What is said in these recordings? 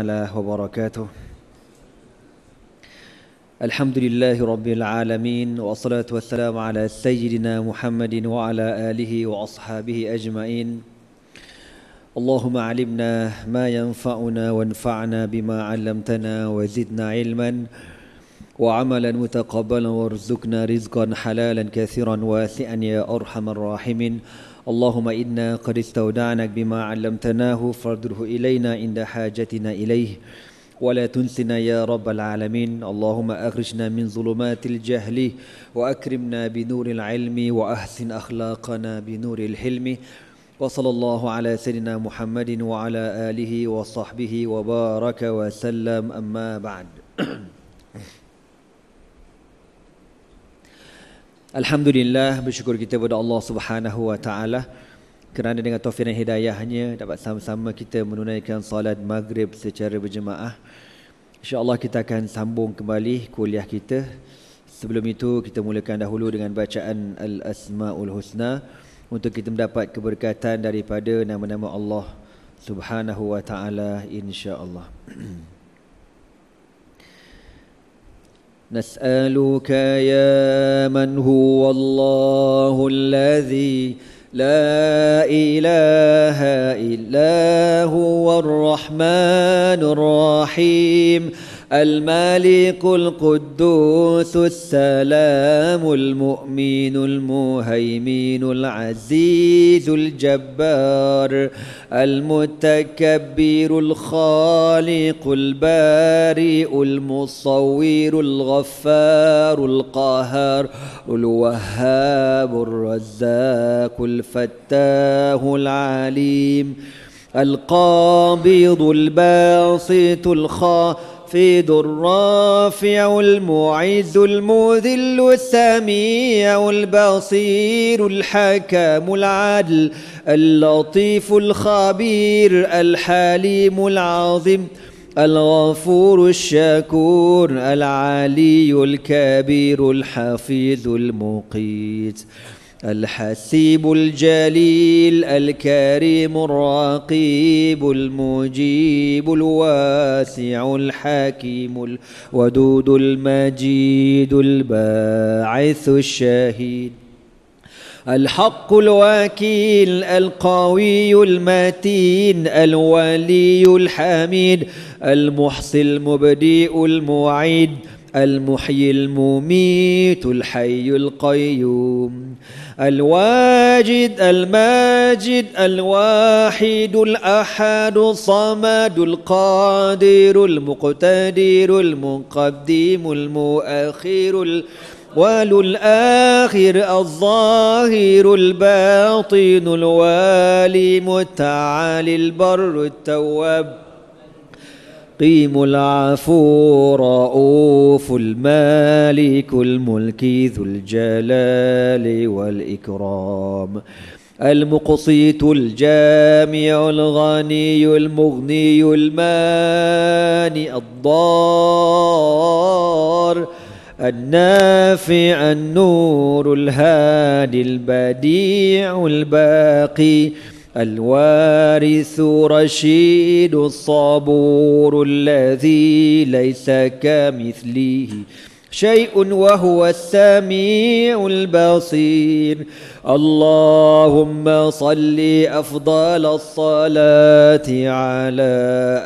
الله وبركاته الحمد لله رب العالمين والصلاة والسلام على سيدنا محمد وعلى آله وأصحابه أجمعين اللهم علمنا ما ينفعنا وانفعنا بما علمتنا وزدنا علما وعملا متقبلا وارزقنا رزقا حلالا كثيرا واسعا يا أرحم الراحمين اللهم إنا قد استودعناك بما علمتناه فاردره إلينا عند حاجتنا إليه ولا تنسنا يا رب العالمين اللهم أخرجنا من ظلمات الجهل وأكرمنا بنور العلم وأحسن أخلاقنا بنور الحلم وصلى الله على سيدنا محمد وعلى آله وصحبه وبارك وسلم أما بعد Alhamdulillah bersyukur kita kepada Allah Subhanahu wa taala kerana dengan taufik dan hidayahnya dapat sama-sama kita menunaikan solat maghrib secara berjemaah. Insya-Allah kita akan sambung kembali kuliah kita. Sebelum itu kita mulakan dahulu dengan bacaan Al-Asmaul Husna untuk kita mendapat keberkatan daripada nama-nama Allah Subhanahu wa taala insya-Allah. نسألك يا من هو الله الذي لا إله إلا هو الرحمن الرحيم المالك القدوس السلام المؤمن المهيمن العزيز الجبار المتكبر الخالق البارئ المصور الغفار القهار الوهاب الرزاق الفتاه العليم القابض الباسط الخالق المخفض الرافع المعز المذل السميع البصير الحكام العدل اللطيف الخبير الحليم العظيم الغفور الشكور العلي الكبير الحفيظ المقيت الحسيب الجليل الكريم الرقيب المجيب الواسع الحكيم الودود المجيد الباعث الشهيد الحق الوكيل القوي المتين الولي الحميد المحصي المبدئ المعيد المحيي المميت الحي القيوم الواجد الماجد الواحد الأحد الصمد القادر المقتدر المقدم المؤخر الأول الآخر الظاهر الباطن الوالي متعالي البر التواب الحكيم العفو رؤوف المالك الملك ذو الجلال والإكرام المقسيط الجامع الغني المغني الماني الضار النافع النور الهادي البديع الباقي الوارث رشيد الصبور الذي ليس كمثله شيء وهو السميع البصير اللهم صل افضل الصلاه على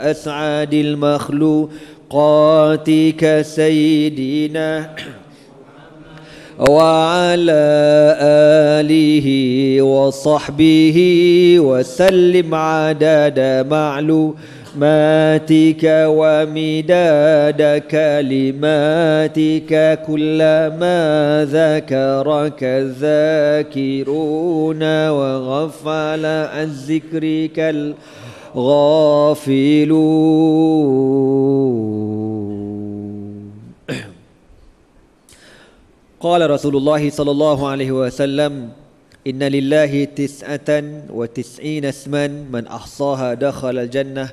اسعد المخلوقات كسيدنا وعلى آله وصحبه وسلم عدد معلوماتك ومداد كلماتك كلما ذكرك الذاكرون وغفل عن ذكرك الغافلون Qala Rasulullah sallallahu alaihi wasallam Inna lillahi tis'atan wa tis'in asman man ahsaha dakhal al jannah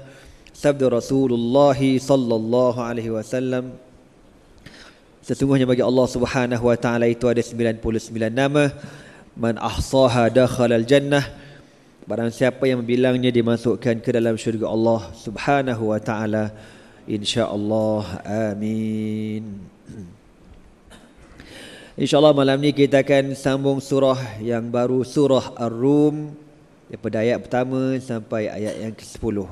sabda Rasulullah sallallahu alaihi wasallam Sesungguhnya bagi Allah Subhanahu wa taala itu ada 99 nama man ahsaha dakhal al jannah barang siapa yang membilangnya dimasukkan ke dalam syurga Allah Subhanahu wa taala insyaallah amin InsyaAllah malam ni kita akan sambung surah yang baru Surah Ar-Rum Daripada ayat pertama sampai ayat yang ke-10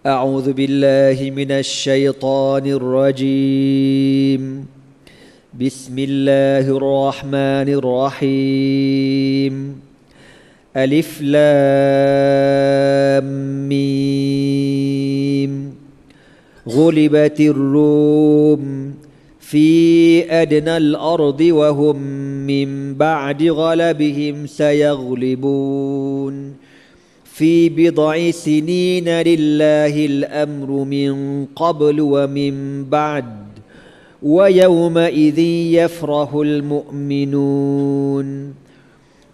A'udhu billahi minas syaitanir rajim Bismillahirrahmanirrahim Alif Lam Mim Ghulibatir Rum Ghulibatir Rum في أدنى الأرض وهم من بعد غلبهم سيغلبون في بضع سنين لله الأمر من قبل ومن بعد ويومئذ يفرح المؤمنون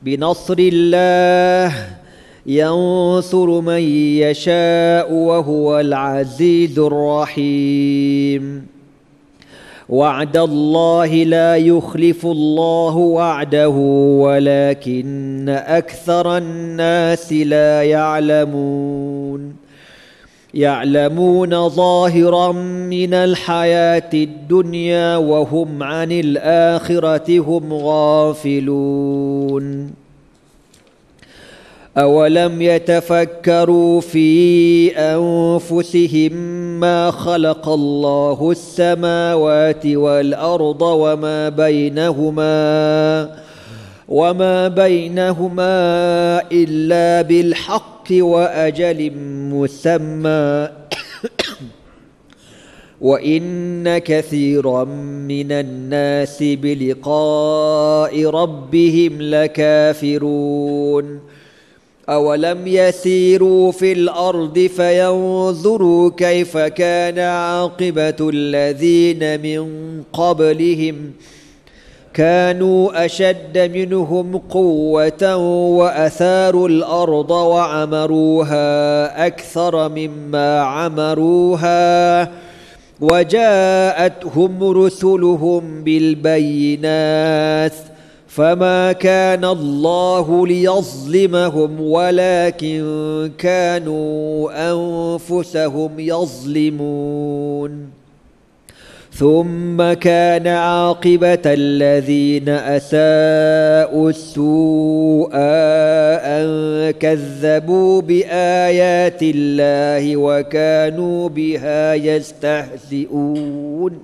بنصر الله ينصر من يشاء وهو العزيز الرحيم وعد الله لا يخلف الله وعده ولكن اكثر الناس لا يعلمون يعلمون ظاهرا من الحياه الدنيا وهم عن الاخره هم غافلون أولم يتفكروا في أنفسهم ما خلق الله السماوات والأرض وما بينهما وما بينهما إلا بالحق وأجل مسمى وان كثيرا من الناس بلقاء ربهم لكافرون أولم يسيروا في الأرض فينظروا كيف كان عاقبة الذين من قبلهم كانوا أشد منهم قوة وأثاروا الأرض وعمروها أكثر مما عمروها وجاءتهم رسلهم بالبينات ۖ فما كان الله ليظلمهم ولكن كانوا انفسهم يظلمون ثم كان عاقبه الذين اساءوا السوء ان كذبوا بايات الله وكانوا بها يستهزئون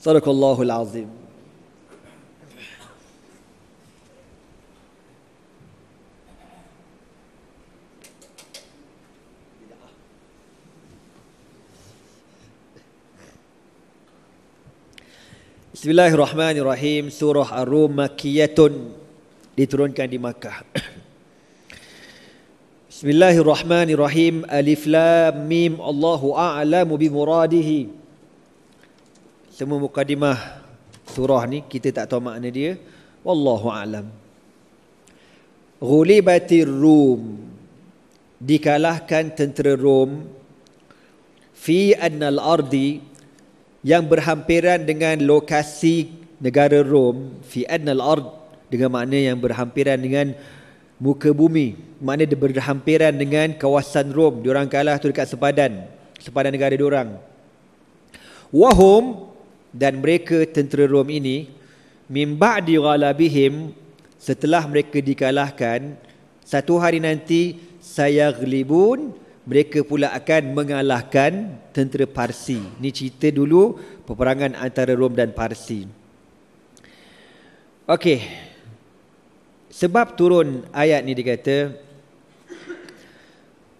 صدق الله العظيم Bismillahirrahmanirrahim Surah Ar-Rum Makiyatun Diturunkan di Makkah Bismillahirrahmanirrahim Alif Lam Mim Allahu A'lamu Bimuradihi Semua mukadimah surah ni kita tak tahu makna dia Wallahu A'lam Ghulibatir Rum Dikalahkan tentera Rum Fi annal ardi yang berhampiran dengan lokasi negara Rom fi adnal ard dengan makna yang berhampiran dengan muka bumi makna dia berhampiran dengan kawasan Rom diorang kalah tu dekat sepadan sepadan negara diorang wahum dan mereka tentera Rom ini min ba'di ghalabihim setelah mereka dikalahkan satu hari nanti saya ghalibun mereka pula akan mengalahkan tentera Parsi. Ini cerita dulu peperangan antara Rom dan Parsi. Okey. Sebab turun ayat ni dikata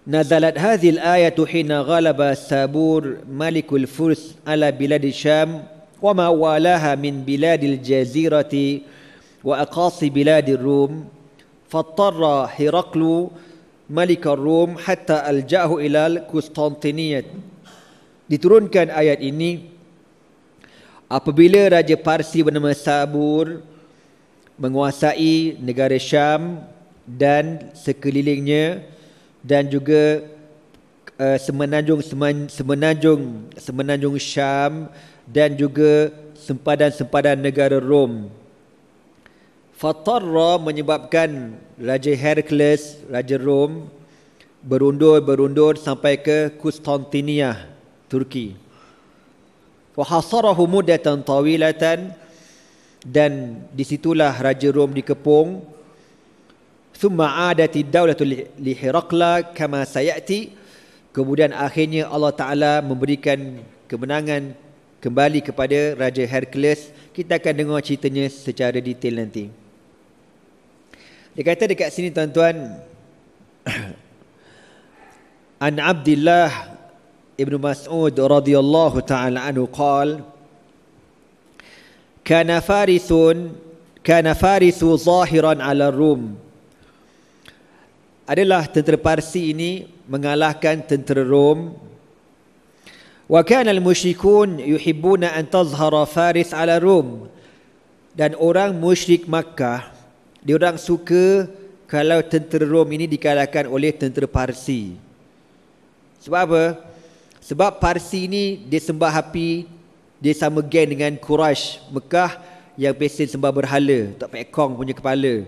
Nazalat hadhil ayat hina ghalaba Sabur malikul Furs ala bilad Syam wa ma walaha min biladil jazirati wa aqasi biladir Rum fattarra Hiraklu Malik Rum hatta al-ja'ahu ilal Konstantiniyah. Diturunkan ayat ini apabila raja Parsi bernama Sabur menguasai negara Syam dan sekelilingnya dan juga uh, semenanjung semenanjung semenanjung Syam dan juga sempadan-sempadan negara Rom. Fatarra menyebabkan Raja Hercules, Raja Rom berundur-berundur sampai ke Konstantinia, Turki. Fahasarahu mudatan tawilatan dan disitulah Raja Rom dikepung. Thumma adati daulatu li Hirakla kama sayati. Kemudian akhirnya Allah Ta'ala memberikan kemenangan kembali kepada Raja Hercules. Kita akan dengar ceritanya secara detail nanti. Dia kata dekat sini tuan-tuan An Abdullah ibnu Mas'ud radhiyallahu taala anhu qaal Kana farisun kana farisu zahiran 'ala Rum adalah tentera Parsi ini mengalahkan tentera Rom. Wa al mushrikun yuhibuna an tazhara Faris 'ala Rum. Dan orang Mushrik Makkah dia orang suka kalau tentera Rom ini dikalahkan oleh tentera Parsi. Sebab apa? Sebab Parsi ini dia sembah api, dia sama gen dengan Quraisy Mekah yang biasa sembah berhala, tak pakai kong punya kepala.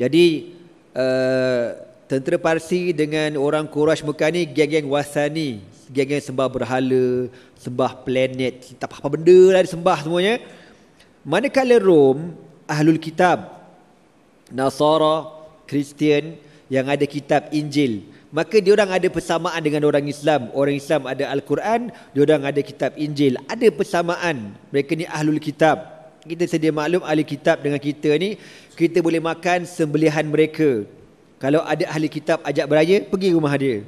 Jadi uh, tentera Parsi dengan orang Quraisy Mekah ni geng-geng wasani, geng-geng sembah berhala, sembah planet, tak apa-apa benda lah dia sembah semuanya. Manakala Rom, Ahlul Kitab, Nasara, Kristian yang ada kitab Injil. Maka dia orang ada persamaan dengan orang Islam. Orang Islam ada Al-Quran, dia orang ada kitab Injil. Ada persamaan. Mereka ni ahlul kitab. Kita sedia maklum ahli kitab dengan kita ni, kita boleh makan sembelihan mereka. Kalau ada ahli kitab ajak beraya, pergi rumah dia.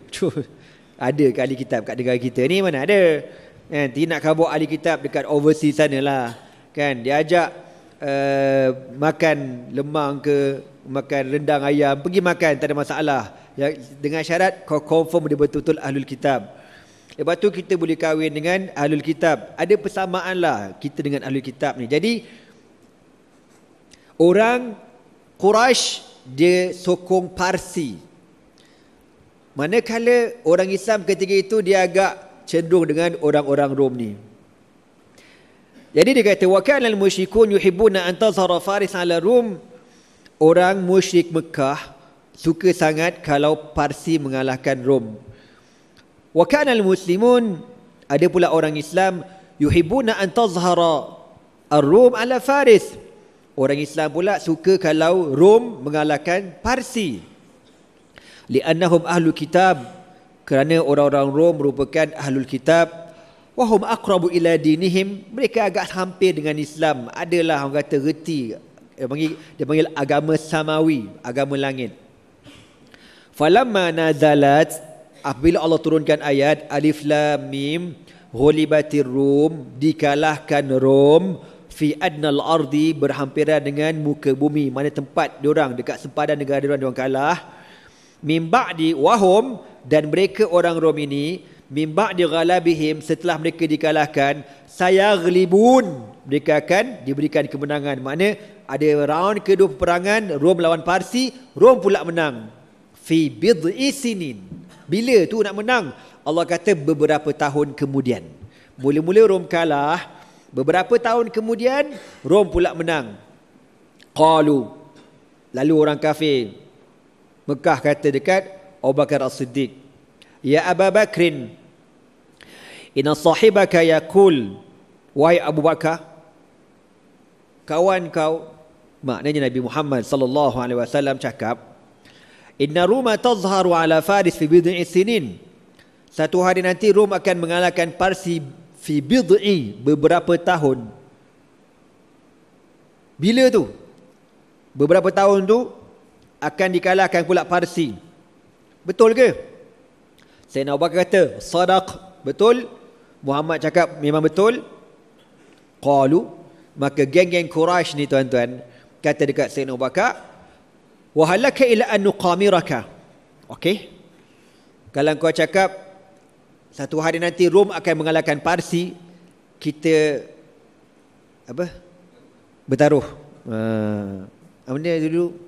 ada ke ahli kitab kat negara kita ni? Mana ada? Nanti nak kabur ahli kitab dekat overseas sana lah. Kan? Dia ajak Eh, makan lemang ke makan rendang ayam pergi makan tak ada masalah ya, dengan syarat kau confirm dia betul-betul ahlul kitab lepas tu kita boleh kahwin dengan ahlul kitab ada persamaan lah kita dengan ahlul kitab ni jadi orang Quraisy dia sokong Parsi manakala orang Islam ketika itu dia agak cenderung dengan orang-orang Rom ni jadi dia kata wa kana al-musyrikun yuhibbuna an tazhara Faris ala Rum. Orang musyrik Mekah suka sangat kalau Parsi mengalahkan Rom. Wa kana al-muslimun ada pula orang Islam yuhibbuna an tazhara Ar-Rum ala Faris. Orang Islam pula suka kalau Rom mengalahkan Parsi. Li'annahum ahlul kitab kerana orang-orang Rom merupakan ahlul kitab wahum aqrabu ila dinihim mereka agak hampir dengan Islam adalah orang kata reti dia panggil, dia panggil agama samawi agama langit falamma nazalat apabila Allah turunkan ayat alif lam mim ghulibatir rum dikalahkan rum fi adnal ardi berhampiran dengan muka bumi mana tempat orang dekat sempadan negara diorang diorang kalah mim ba'di wahum dan mereka orang rom ini mimba diralabihim setelah mereka dikalahkan saya ghalibun mereka akan diberikan kemenangan makna ada round kedua peperangan Rom lawan Parsi Rom pula menang fi bid'i sinin bila tu nak menang Allah kata beberapa tahun kemudian mula-mula Rom kalah beberapa tahun kemudian Rom pula menang qalu lalu orang kafir Mekah kata dekat Abu Bakar As-Siddiq Ya Abu Bakrin Ina sahibaka yakul Wahai Abu Bakar Kawan kau Maknanya Nabi Muhammad sallallahu alaihi wasallam cakap Inna Roma tazharu ala Faris fi bidu'i sinin Satu hari nanti Rom akan mengalahkan Parsi fi bidu'i Beberapa tahun Bila tu? Beberapa tahun tu Akan dikalahkan pula Parsi Betul ke? Sayyidina Abu Bakar kata, sadaq, betul. Muhammad cakap memang betul. Qalu, maka geng-geng Quraisy ni tuan-tuan kata dekat Sayyidina Abu Bakar, "Wa halaka ila an nuqamiraka." Okey. Kalau kau cakap satu hari nanti Rom akan mengalahkan Parsi, kita apa? Bertaruh. Uh, apa dia dulu?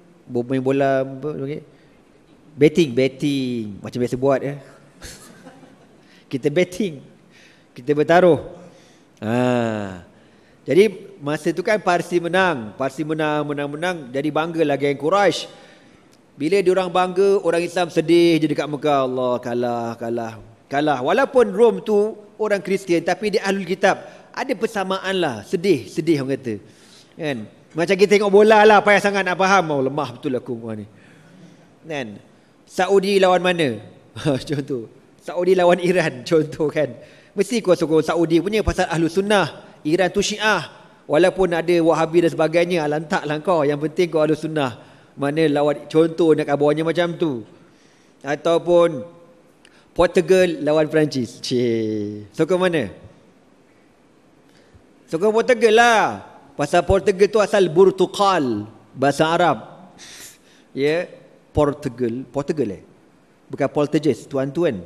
Main bola apa? Okay. Betting, betting. Macam biasa buat ya. Eh? kita betting kita bertaruh ha. jadi masa itu kan Parsi menang Parsi menang menang menang jadi bangga lah geng Quraisy bila diorang bangga orang Islam sedih je dekat Mekah Allah kalah kalah kalah walaupun Rom tu orang Kristian tapi di ahlul kitab ada persamaan lah sedih sedih orang kata kan macam kita tengok bola lah payah sangat nak faham oh, lemah betul lah aku ni kan Saudi lawan mana contoh Saudi lawan Iran contoh kan. Mesti kau sokong Saudi punya pasal ahlu sunnah. Iran tu syiah. Walaupun ada wahabi dan sebagainya. Alantak ah, lah kau. Yang penting kau ahlu sunnah. Mana lawan contoh nak abuannya macam tu. Ataupun Portugal lawan Perancis. Cik. Sokong mana? Sokong Portugal lah. Pasal Portugal tu asal Burtukal. Bahasa Arab. Ya. Yeah. Portugal. Portugal eh? Bukan Portugis. Tuan-tuan.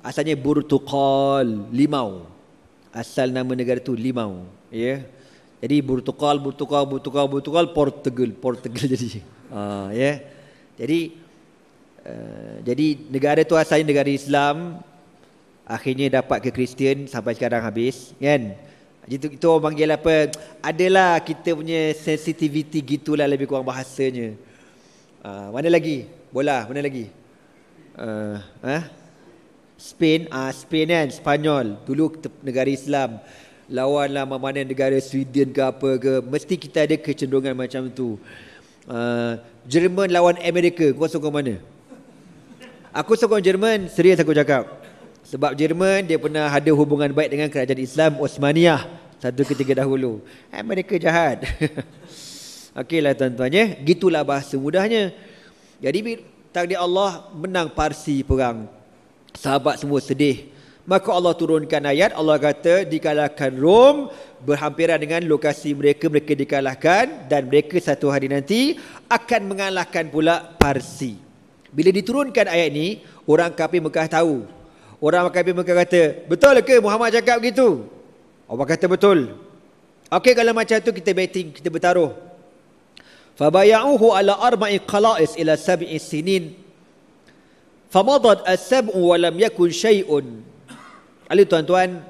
Asalnya Burtuqal Limau. Asal nama negara tu Limau. Ya. Yeah. Jadi Burtuqal, Burtuqal, Burtuqal, Burtuqal, Portugal, Portugal jadi. Uh, ya. Yeah. Jadi uh, jadi negara tu asalnya negara Islam akhirnya dapat ke Kristian sampai sekarang habis kan itu itu orang panggil apa adalah kita punya sensitivity gitulah lebih kurang bahasanya uh, mana lagi bola mana lagi uh, ha Spain uh, Spain kan Spanyol dulu negara Islam lawanlah mana negara Sweden ke apa ke mesti kita ada kecenderungan macam tu uh, Jerman lawan Amerika kau sokong mana aku sokong Jerman serius aku cakap sebab Jerman dia pernah ada hubungan baik dengan kerajaan Islam Osmaniyah satu ketiga dahulu Amerika jahat Okeylah tuan-tuan ya gitulah bahasa mudahnya jadi takdir Allah menang Parsi perang sahabat semua sedih maka Allah turunkan ayat Allah kata dikalahkan Rom berhampiran dengan lokasi mereka mereka dikalahkan dan mereka satu hari nanti akan mengalahkan pula Parsi bila diturunkan ayat ini orang kapi Mekah tahu orang kafir Mekah kata betul ke Muhammad cakap begitu Orang kata betul Okey kalau macam tu kita betting kita bertaruh Fabayahu ala arba'i qala'is ila sab'i sinin famadat as-sab'u wa lam yakun shay'un Ali tuan-tuan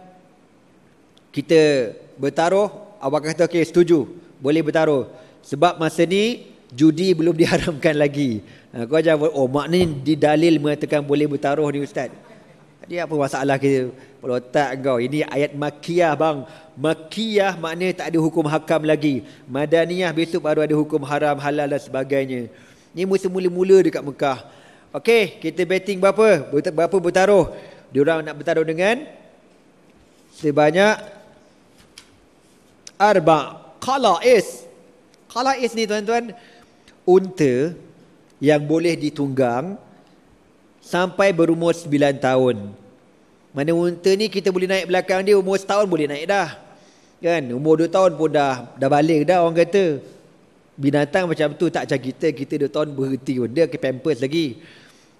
kita bertaruh awak kata okay setuju boleh bertaruh sebab masa ni judi belum diharamkan lagi ha, kau jangan oh maknanya di dalil mengatakan boleh bertaruh ni ustaz jadi apa masalah kita kalau tak kau ini ayat makiyah bang makiyah maknanya tak ada hukum hakam lagi madaniyah besok baru ada hukum haram halal dan sebagainya Ini ni mula-mula dekat Mekah Okey, kita betting berapa? Berapa bertaruh? Diorang nak bertaruh dengan sebanyak arba qala is. Qala is ni tuan-tuan unta yang boleh ditunggang sampai berumur 9 tahun. Mana unta ni kita boleh naik belakang dia umur setahun boleh naik dah. Kan? Umur 2 tahun pun dah dah balik dah orang kata. Binatang macam tu tak macam kita. Kita 2 tahun berhenti pun. Dia ke pampers lagi.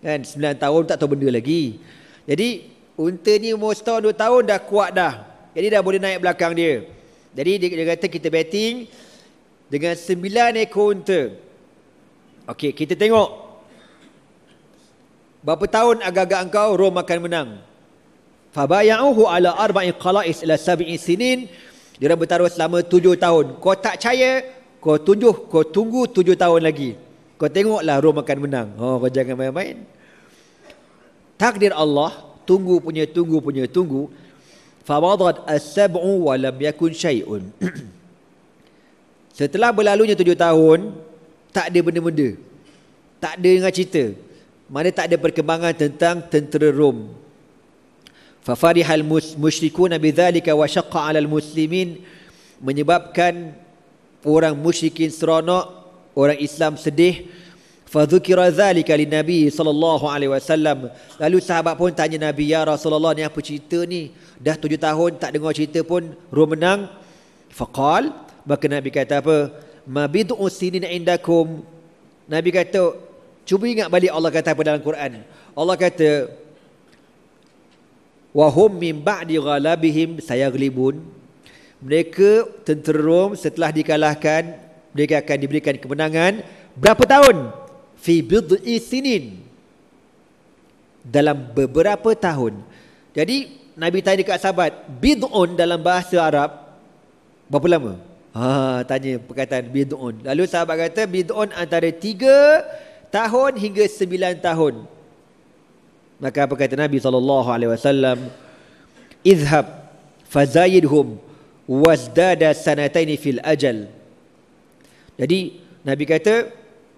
Kan sembilan tahun tak tahu benda lagi. Jadi unta ni umur setahun 2 tahun dah kuat dah. Jadi dah boleh naik belakang dia. Jadi dia, dia kata kita betting dengan sembilan ekor unta. Okey, kita tengok. Berapa tahun agak-agak engkau Rom akan menang? Fabaya'uhu ala arba'i qala'is ila sabi'i sinin. Dia bertaruh selama tujuh tahun. Kau tak percaya? Kau tunjuk, kau tunggu tujuh tahun lagi. Kau tengoklah Rom akan menang. Oh, kau jangan main-main. Takdir Allah, tunggu punya tunggu punya tunggu. Fawadad as-sab'u walam yakun syai'un. Setelah berlalunya tujuh tahun, tak ada benda-benda. Tak ada dengan cerita. Mana tak ada perkembangan tentang tentera Rom. Fafarihal musyrikuna bidhalika wa syaqqa alal muslimin menyebabkan orang musyrikin seronok orang Islam sedih fa dhukira dhalika Nabi sallallahu alaihi wasallam lalu sahabat pun tanya nabi ya rasulullah ni apa cerita ni dah tujuh tahun tak dengar cerita pun roh menang faqal maka nabi kata apa mabidu usinin indakum nabi kata cuba ingat balik Allah kata apa dalam Quran Allah kata wahum min ba'di ghalabihim sayaglibun mereka tentera Rom setelah dikalahkan mereka akan diberikan kemenangan berapa tahun fi bid'i sinin dalam beberapa tahun jadi nabi tanya dekat sahabat bid'un dalam bahasa arab berapa lama ha tanya perkataan bid'un lalu sahabat kata bid'un antara 3 tahun hingga 9 tahun maka apa kata nabi sallallahu alaihi wasallam izhab fazayidhum wazdada sanataini fil ajal jadi Nabi kata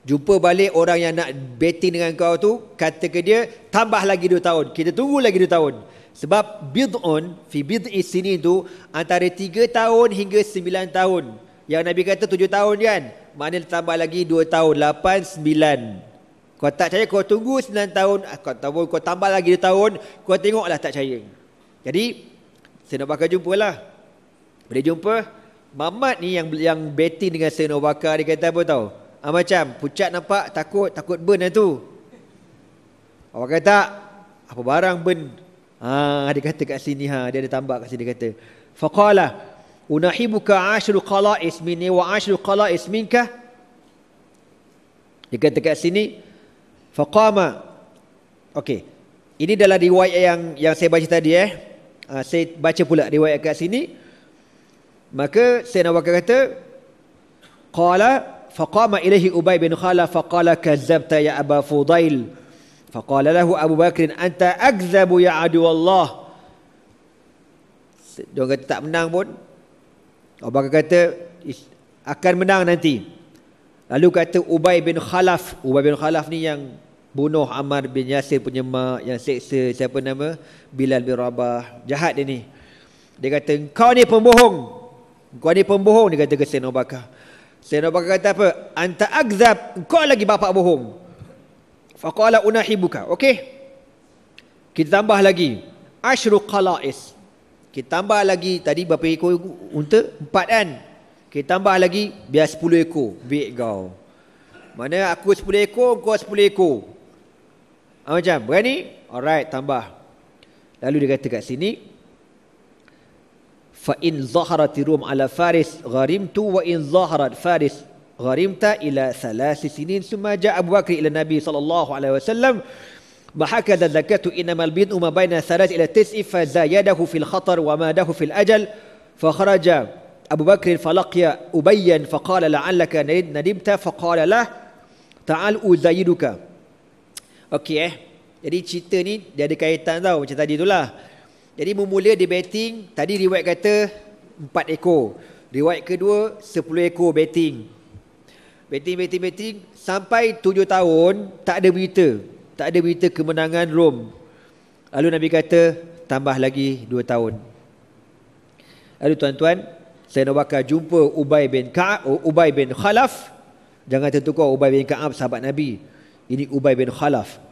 Jumpa balik orang yang nak betting dengan kau tu Kata ke dia Tambah lagi dua tahun Kita tunggu lagi dua tahun Sebab bid'un Fi bid'i sini tu Antara tiga tahun hingga sembilan tahun Yang Nabi kata tujuh tahun kan Mana tambah lagi dua tahun Lapan, sembilan Kau tak percaya kau tunggu sembilan tahun ah, Kau tahu kau tambah lagi dua tahun Kau tengoklah tak percaya Jadi Saya nak bakal jumpalah Boleh Boleh jumpa Mamat ni yang yang betting dengan Sayyidina Abu Bakar dia kata apa tahu? Ha, ah, macam pucat nampak takut takut burn lah tu. Awak kata apa barang burn? Ha dia kata kat sini ha dia ada tambah kat sini dia kata. Faqala unahibuka ashru qala'is minni wa ashru qala minka. Dia kata kat sini faqama Okey. Ini adalah riwayat yang yang saya baca tadi eh. Uh, saya baca pula riwayat kat sini. Maka Sayyidina Abu Bakar kata Qala faqama ilaihi Ubay bin Khala faqala kazzabta ya Aba Fudail faqala lahu Abu Bakr anta akzabu ya adu Allah Dia kata tak menang pun Abu Bakar kata akan menang nanti Lalu kata Ubay bin Khalaf Ubay bin Khalaf ni yang bunuh Ammar bin Yasir punya mak Yang seksa siapa nama Bilal bin Rabah Jahat dia ni Dia kata kau ni pembohong kau ni pembohong dia kata ke Sayyidina Abu Bakar. Sayyidina Abu Bakar kata apa? Anta akzab, kau lagi bapa bohong. Faqala unahibuka. Okey. Kita tambah lagi. Ashru qalais. Kita tambah lagi tadi berapa ekor unta? Empat kan? Kita tambah lagi biar sepuluh ekor. Baik kau. Mana aku sepuluh ekor, kau sepuluh ekor. Ha, macam, berani? Alright, tambah. Lalu dia kata kat sini, fa in zaharat rum ala faris gharimtu wa in zaharat faris gharimta ila thalath sinin thumma ja'a Abu Bakr ila Nabi sallallahu alaihi wasallam bahakada zakatu inma al bid'u ma baina thalath ila tis'i fa zayadahu fil khatar wa ma dahu fil ajal fa kharaja Abu Bakr falaqiya Ubayyan faqala la'allaka nadibta faqala lah ta'al uzayiduka Okey eh. Jadi cerita ni dia ada kaitan tau macam tadi itulah. Jadi bermula di betting Tadi riwayat kata 4 ekor Riwayat kedua 10 ekor betting Betting, betting, betting Sampai 7 tahun Tak ada berita Tak ada berita kemenangan Rom Lalu Nabi kata Tambah lagi 2 tahun Lalu tuan-tuan Saya nak bakal jumpa Ubay bin Ka'ab oh, Ubay bin Khalaf Jangan tentu kau Ubay bin Ka'ab sahabat Nabi Ini Ubay bin Khalaf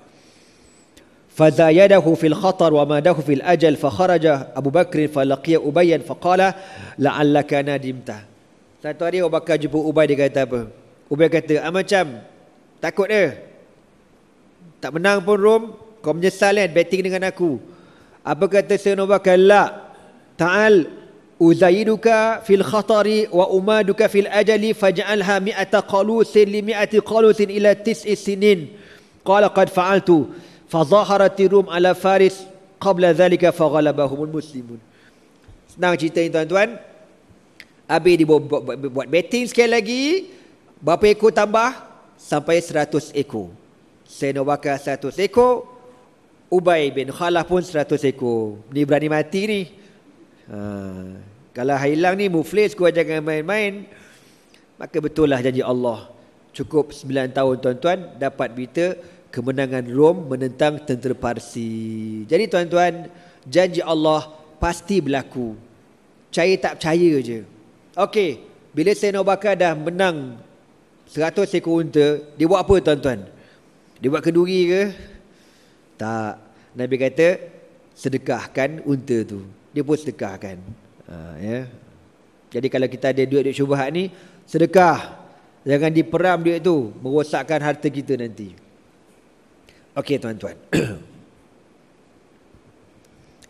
فزايده في الخطر وماده في الأجل فخرج أبو بكر فلقي أبيا فقال لعلك نادمت Satu hari Abu Bakar jumpa Ubay dia kata apa Ubay kata ah, macam takut dia Tak menang pun Rom Kau menyesal kan betting dengan aku Apa kata Sayyidina Abu Bakar La Ta'al Uzayiduka fil khatari wa umaduka fil ajali faj'alha mi'ata qalusin li mi'ati qalusin ila tis'i sinin. Qala qad fa'altu. فظهرت الروم على فارس قبل ذلك فغلبهم المسلمون senang cerita ini tuan-tuan Habis dia buat, buat, buat, betting sekali lagi Berapa ekor tambah? Sampai seratus ekor Sayyidina Bakar seratus ekor Ubay bin Khalaf pun seratus ekor Ni berani mati ni ha. Kalau hilang ni muflis kau jangan main-main Maka betul lah janji Allah Cukup sembilan tahun tuan-tuan Dapat berita kemenangan Rom menentang tentera Parsi. Jadi tuan-tuan, janji Allah pasti berlaku. Percaya tak percaya je. Okey, bila Sayyidina Abu Bakar dah menang 100 ekor unta, dia buat apa tuan-tuan? Dia buat keduri ke? Tak. Nabi kata, sedekahkan unta tu. Dia pun sedekahkan. Ha, ya. Jadi kalau kita ada duit-duit syubahat ni, sedekah. Jangan diperam duit tu. Merosakkan harta kita nanti. Okey tuan-tuan.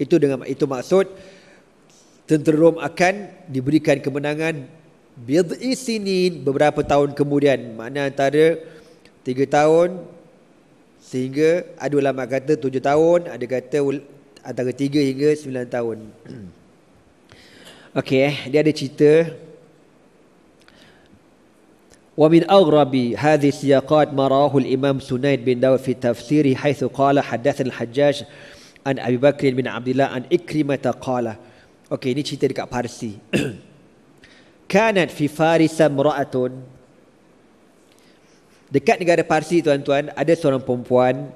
itu dengan itu maksud tentera Rom akan diberikan kemenangan bid'i sinin beberapa tahun kemudian. Maknanya antara 3 tahun sehingga ada ulama kata 7 tahun, ada kata antara 3 hingga 9 tahun. Okey eh, dia ada cerita ومن أغرب هذه السياقات ما رواه الإمام سنيد بن داود في تفسيره حيث قال حدثنا الحجاج عن أبي بكر بن عبد الله عن إكرمة قال أوكي نيجي تلك فارسي كانت في فارس امرأة dekat negara Parsi tuan-tuan ada seorang perempuan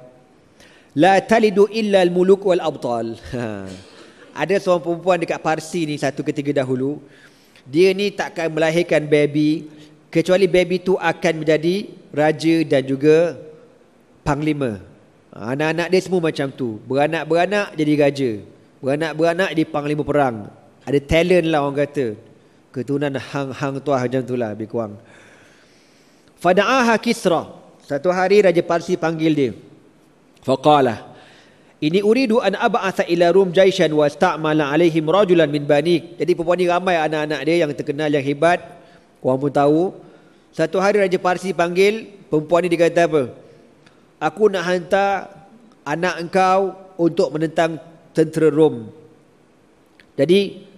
la talidu illa al-muluk wal abtal ada seorang perempuan dekat Parsi ni satu ketika dahulu dia ni takkan melahirkan baby kecuali baby tu akan menjadi raja dan juga panglima. Ha, anak-anak dia semua macam tu. Beranak-beranak jadi raja. Beranak-beranak jadi panglima perang. Ada talent lah orang kata. Ketunan hang-hang tuah macam tu lah lebih kurang. Kisra. Satu hari Raja Parsi panggil dia. Faqala. Ini uridu an ab'atha ila rum jaishan wa sta'mala alaihim rajulan min banik. Jadi perempuan ni ramai anak-anak dia yang terkenal yang hebat. Korang pun tahu Satu hari Raja Parsi panggil Perempuan ini dia kata apa Aku nak hantar Anak engkau Untuk menentang tentera Rom Jadi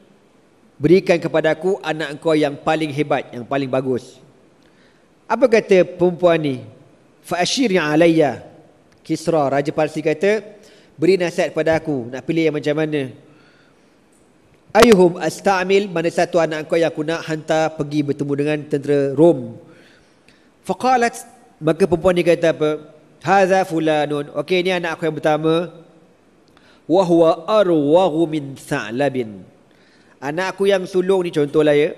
Berikan kepada aku Anak engkau yang paling hebat Yang paling bagus Apa kata perempuan ni yang alaiya Kisra Raja Parsi kata Beri nasihat kepada aku Nak pilih yang macam mana ayuhum astamil mana satu anak kau yang aku nak hantar pergi bertemu dengan tentera Rom Fakalat, maka perempuan ni kata apa hadza fulanun okey ni anak aku yang pertama wa huwa arwaghu min sa'labin anak aku yang sulung ni contohlah ya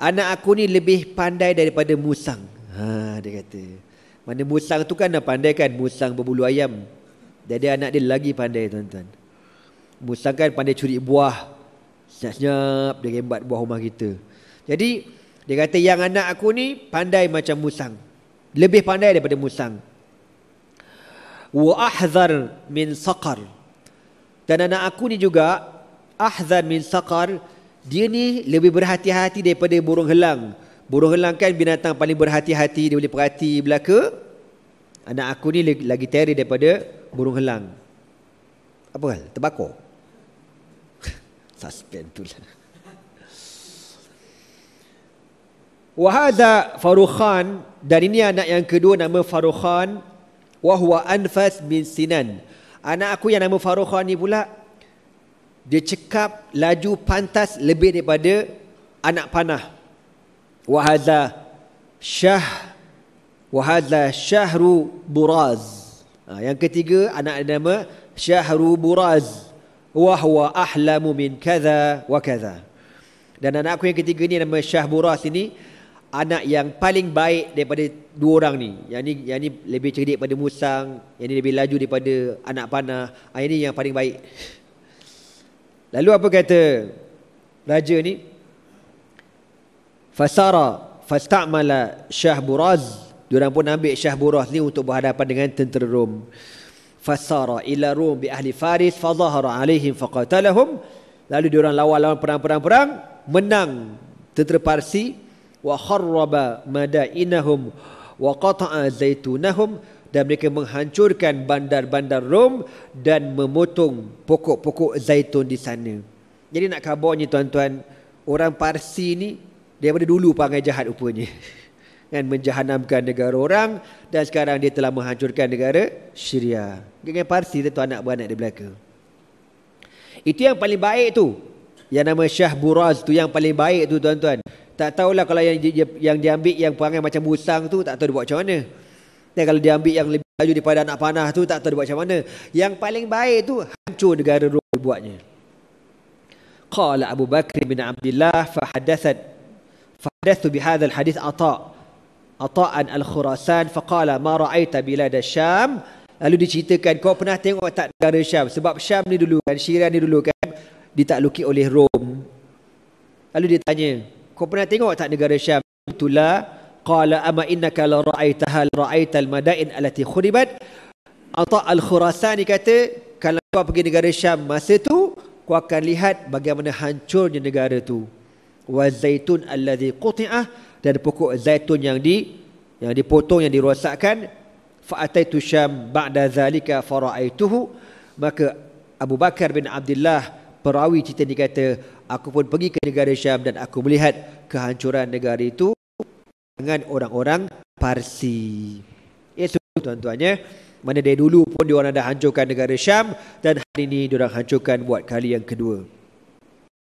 anak aku ni lebih pandai daripada musang ha dia kata mana musang tu kan dah pandai kan musang berbulu ayam jadi anak dia lagi pandai tuan-tuan Musang kan pandai curi buah Senyap-senyap dia rembat buah rumah kita. Jadi dia kata yang anak aku ni pandai macam musang. Lebih pandai daripada musang. Wa ahzar min saqar. Dan anak aku ni juga ahzar min saqar. Dia ni lebih berhati-hati daripada burung helang. Burung helang kan binatang paling berhati-hati. Dia boleh perhati belaka. Anak aku ni lagi teri daripada burung helang. Apa hal? Terbakar suspend tu lah. Wahada Farukhan dan ini anak yang kedua nama Farukhan wahwa anfas min sinan. Anak aku yang nama Farukhan ni pula dia cekap laju pantas lebih daripada anak panah. Wahada Shah wahada Shahru Buraz. Ha, yang ketiga anak nama Shahru Buraz. Wahwa huwa ahlamu min kadha wa kadha dan anak aku yang ketiga ni nama Syahburah sini anak yang paling baik daripada dua orang ni yang ni yang ni lebih cerdik daripada musang yang ni lebih laju daripada anak panah ah ini yang paling baik lalu apa kata raja ni fasara fastamala Syahburaz dia orang pun ambil Syahburaz ni untuk berhadapan dengan tentera Rom fasara ila rum bi ahli faris fadhahara alaihim faqatalahum lalu diorang lawan-lawan perang-perang-perang menang tentera parsi wa kharraba madainahum wa qata'a zaitunahum dan mereka menghancurkan bandar-bandar Rom dan memotong pokok-pokok zaitun di sana. Jadi nak kabarnya tuan-tuan, orang Parsi ni daripada dulu pangai jahat rupanya. dan menjahanamkan negara orang dan sekarang dia telah menghancurkan negara Syria. Dengan Parsi tu anak beranak di belakang. Itu yang paling baik tu. Yang nama Syah Buraz tu yang paling baik tu tuan-tuan. Tak tahulah kalau yang yang diambil yang perangai macam busang tu tak tahu dia buat macam mana. Dan kalau dia ambil yang lebih laju daripada anak panah tu tak tahu dia buat macam mana. Yang paling baik tu hancur negara Rom buatnya. Qala Abu Bakar bin Abdullah fa hadathat fa hadathu bi hadha al hadis ata' Ata'an Al-Khurasan faqala ma ra'aita bilad Syam lalu diceritakan kau pernah tengok tak negara Syam sebab Syam ni dulu kan Syria ni dulu kan ditakluki oleh Rom lalu dia tanya kau pernah tengok tak negara Syam tula qala ama innaka la ra'aitaha la ra'aital madain allati khuribat Ata' Al-Khurasan kata kalau kau pergi negara Syam masa tu kau akan lihat bagaimana hancurnya negara tu wa zaitun allazi quti'ah dan pokok zaitun yang di yang dipotong yang dirosakkan fa ataitu syam ba'da zalika faraaituhu maka Abu Bakar bin Abdullah perawi cerita ni kata aku pun pergi ke negara Syam dan aku melihat kehancuran negara itu dengan orang-orang Parsi. Ya yes, tuan-tuan ya. Mana dari dulu pun dia orang dah hancurkan negara Syam dan hari ini orang hancurkan buat kali yang kedua.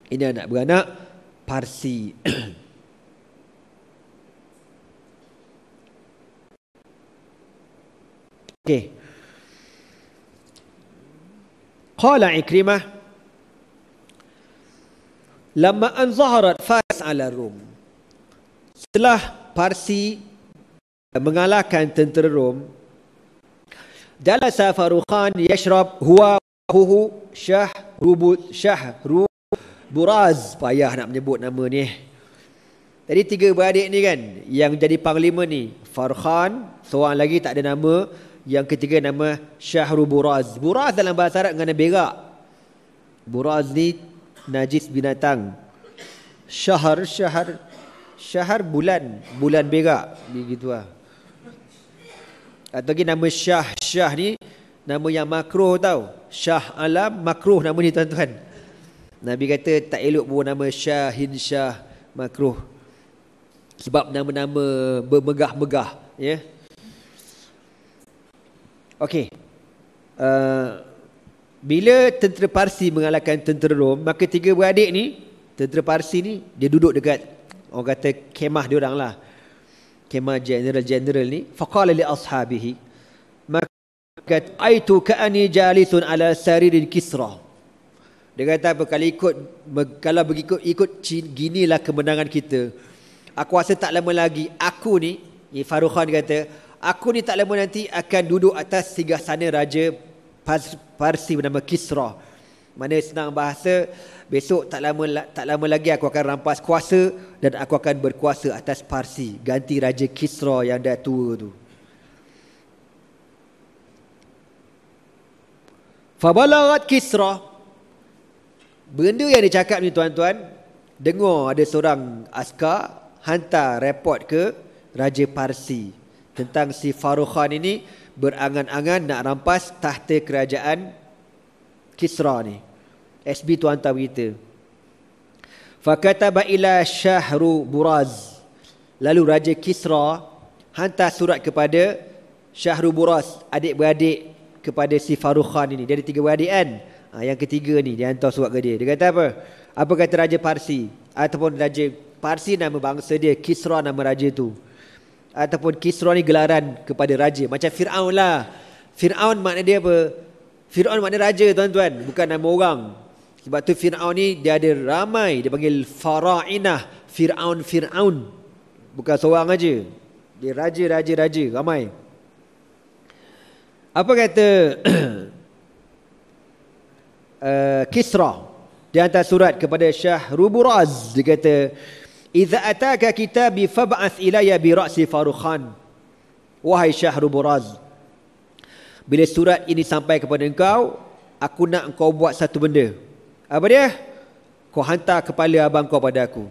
Ini anak beranak Parsi. Okey. Qala Ikrimah Lama an zaharat Fars ala Rum Setelah Parsi Mengalahkan tentera Rom, jala safarukhan Yashrab huwa Huhu Syah Rubut Syah Buraz Payah nak menyebut nama ni Jadi eh. tiga beradik ni kan Yang jadi panglima ni Farhan Seorang lagi tak ada nama yang ketiga nama Syahrul Buraz. Buraz dalam bahasa Arab dengan berak. Buraz ni najis binatang. Syahr, syahr, syahr bulan, bulan berak. Begitu lah. Atau lagi nama Syah, Syah ni nama yang makruh tau. Syah Alam, makruh nama ni tuan-tuan. Nabi kata tak elok pun nama Syahin Syah, makruh. Sebab nama-nama bermegah-megah. Ya. Yeah? Okey. Uh, bila tentera Parsi mengalahkan tentera Rom, maka tiga beradik ni, tentera Parsi ni, dia duduk dekat orang kata kemah dia lah. Kemah general-general ni, faqala li ashabihi. Maka kata aitu ka'ani jalisun ala saririn Kisra. Dia kata apa kalau ikut kalau begitu ikut ginilah kemenangan kita. Aku rasa tak lama lagi aku ni, ni Farukhan kata, aku ni tak lama nanti akan duduk atas singgah sana Raja Parsi bernama Kisra. Mana senang bahasa, besok tak lama tak lama lagi aku akan rampas kuasa dan aku akan berkuasa atas Parsi. Ganti Raja Kisra yang dah tua tu. Fabalarat Kisra. Benda yang dia cakap ni tuan-tuan, dengar ada seorang askar hantar report ke Raja Parsi tentang si Faruk Khan ini berangan-angan nak rampas tahta kerajaan Kisra ni. SB tu hantar berita. Fakataba ila Shahru Buraz. Lalu Raja Kisra hantar surat kepada Shahru Buraz, adik-beradik kepada si Faruk Khan ini. Dia ada tiga beradik kan? Ha, yang ketiga ni dia hantar surat ke dia. Dia kata apa? Apa kata Raja Parsi? Ataupun Raja Parsi nama bangsa dia, Kisra nama raja tu ataupun Kisra ni gelaran kepada raja macam Firaun lah. Firaun makna dia apa? Firaun makna raja tuan-tuan, bukan nama orang. Sebab tu Firaun ni dia ada ramai dia panggil Farainah, Firaun Firaun. Bukan seorang aja. Dia raja raja raja ramai. Apa kata uh, Kisra di antara surat kepada Syah Ruburaz dia kata Iza ataka kitabi fab'ath ilaya bi ra'si Farukhan. Wahai Syahrul Buraz. Bila surat ini sampai kepada engkau, aku nak engkau buat satu benda. Apa dia? Kau hantar kepala abang kau pada aku.